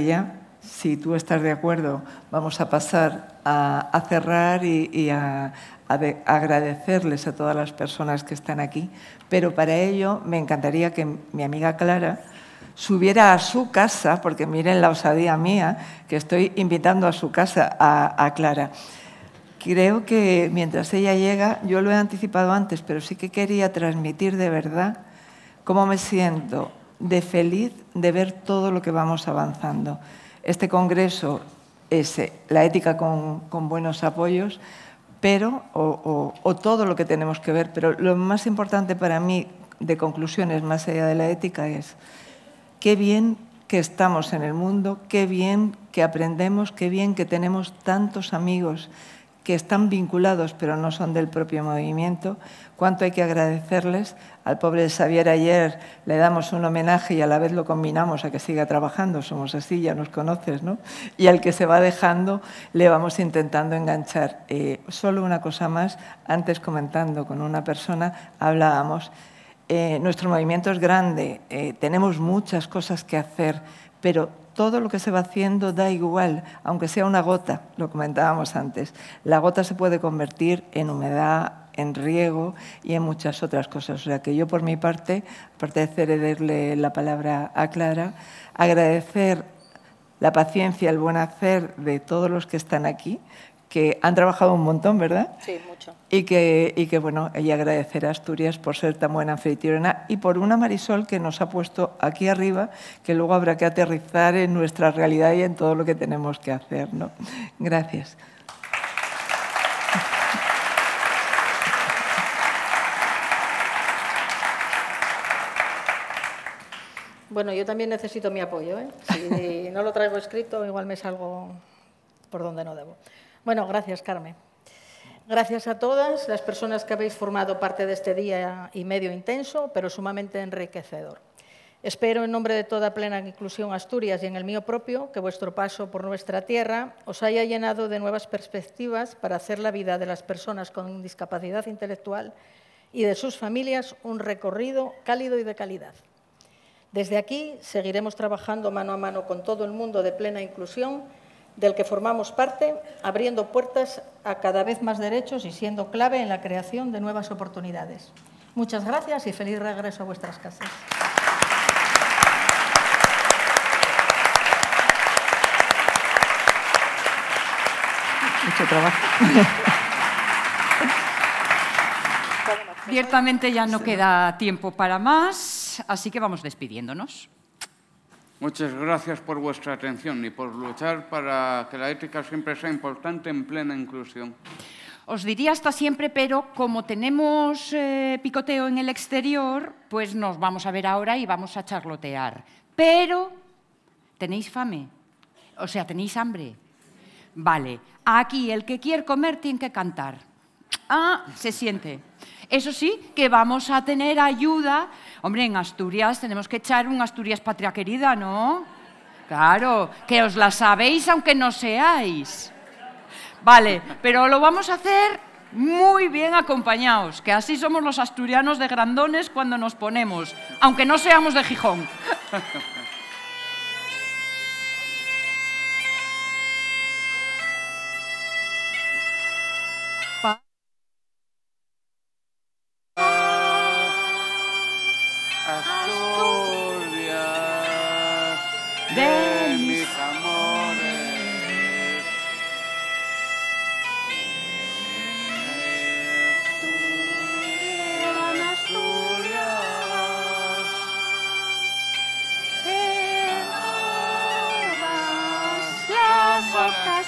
si tú estás de acuerdo, vamos a pasar a, cerrar y, a, agradecerles a todas las personas que están aquí. Pero para ello me encantaría que mi amiga Clara subiera a su casa, porque miren la osadía mía, que estoy invitando a su casa a Clara. Creo que mientras ella llega, yo lo he anticipado antes, pero sí que quería transmitir de verdad cómo me siento de feliz de ver todo lo que vamos avanzando. Este congreso es eh, la ética con, buenos apoyos, pero, o, o, todo lo que tenemos que ver, pero lo más importante para mí de conclusiones más allá de la ética es qué bien que estamos en el mundo, qué bien que aprendemos, qué bien que tenemos tantos amigos que están vinculados pero no son del propio movimiento, cuánto hay que agradecerles. Al pobre Xavier ayer le damos un homenaje y a la vez lo combinamos a que siga trabajando, somos así, ya nos conoces, ¿no? Y al que se va dejando le vamos intentando enganchar. Eh, solo una cosa más, antes comentando con una persona, hablábamos, eh, nuestro movimiento es grande, eh, tenemos muchas cosas que hacer, pero todo lo que se va haciendo da igual, aunque sea una gota, lo comentábamos antes. La gota se puede convertir en humedad, en riego y en muchas otras cosas. O sea que yo por mi parte, aparte de cederle la palabra a Clara, agradecer la paciencia, el buen hacer de todos los que están aquí, que han trabajado un montón, ¿verdad? Sí, mucho. Y que, que bueno, y agradecer a Asturias por ser tan buena anfitriona y por una Marisol que nos ha puesto aquí arriba, que luego habrá que aterrizar en nuestra realidad y en todo lo que tenemos que hacer, Gracias. Bueno, yo también necesito mi apoyo. ¿eh? Si no lo traigo escrito, igual me salgo por donde no debo. Bueno, gracias, Carmen. Gracias a todas las personas que habéis formado parte de este día y medio intenso, pero sumamente enriquecedor. Espero, en nombre de toda Plena Inclusión Asturias y en el mío propio, que vuestro paso por nuestra tierra os haya llenado de nuevas perspectivas para hacer la vida de las personas con discapacidad intelectual y de sus familias un recorrido cálido y de calidad. Desde aquí seguiremos trabajando mano a mano con todo el mundo de plena inclusión del que formamos parte, abriendo puertas a cada vez más derechos y siendo clave en la creación de nuevas oportunidades. Muchas gracias y feliz regreso a vuestras casas. Mucho trabajo. Ciertamente ya no queda tiempo para más así que vamos despidiéndonos. Muchas gracias por vuestra atención y por luchar para que la ética siempre sea importante en plena inclusión. Os diría hasta siempre, pero como tenemos eh, picoteo en el exterior, pues nos vamos a ver ahora y vamos a charlotear. Pero, ¿tenéis fame? O sea, ¿tenéis hambre? Vale, aquí el que quiere comer tiene que cantar. Ah, se siente. Eso sí, que vamos a tener ayuda Hombre, en Asturias tenemos que echar un Asturias patria querida, ¿no? Claro, que os la sabéis aunque no seáis. Vale, pero lo vamos a hacer muy bien acompañados, que así somos los asturianos de grandones cuando nos ponemos, aunque no seamos de Gijón.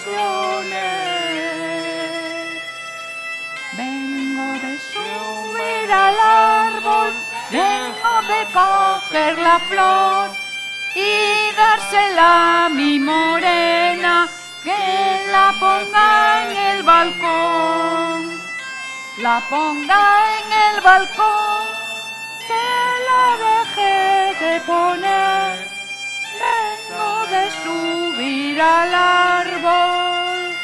Vengo de subir al árbol, dejo de coger la flor y dársela a mi morena que la ponga en el balcón. La ponga en el balcón, que la deje de poner no de subir al árbol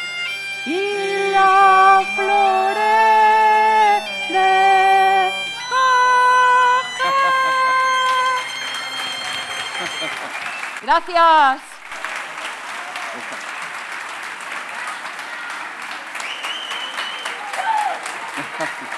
y la flor de Gracias.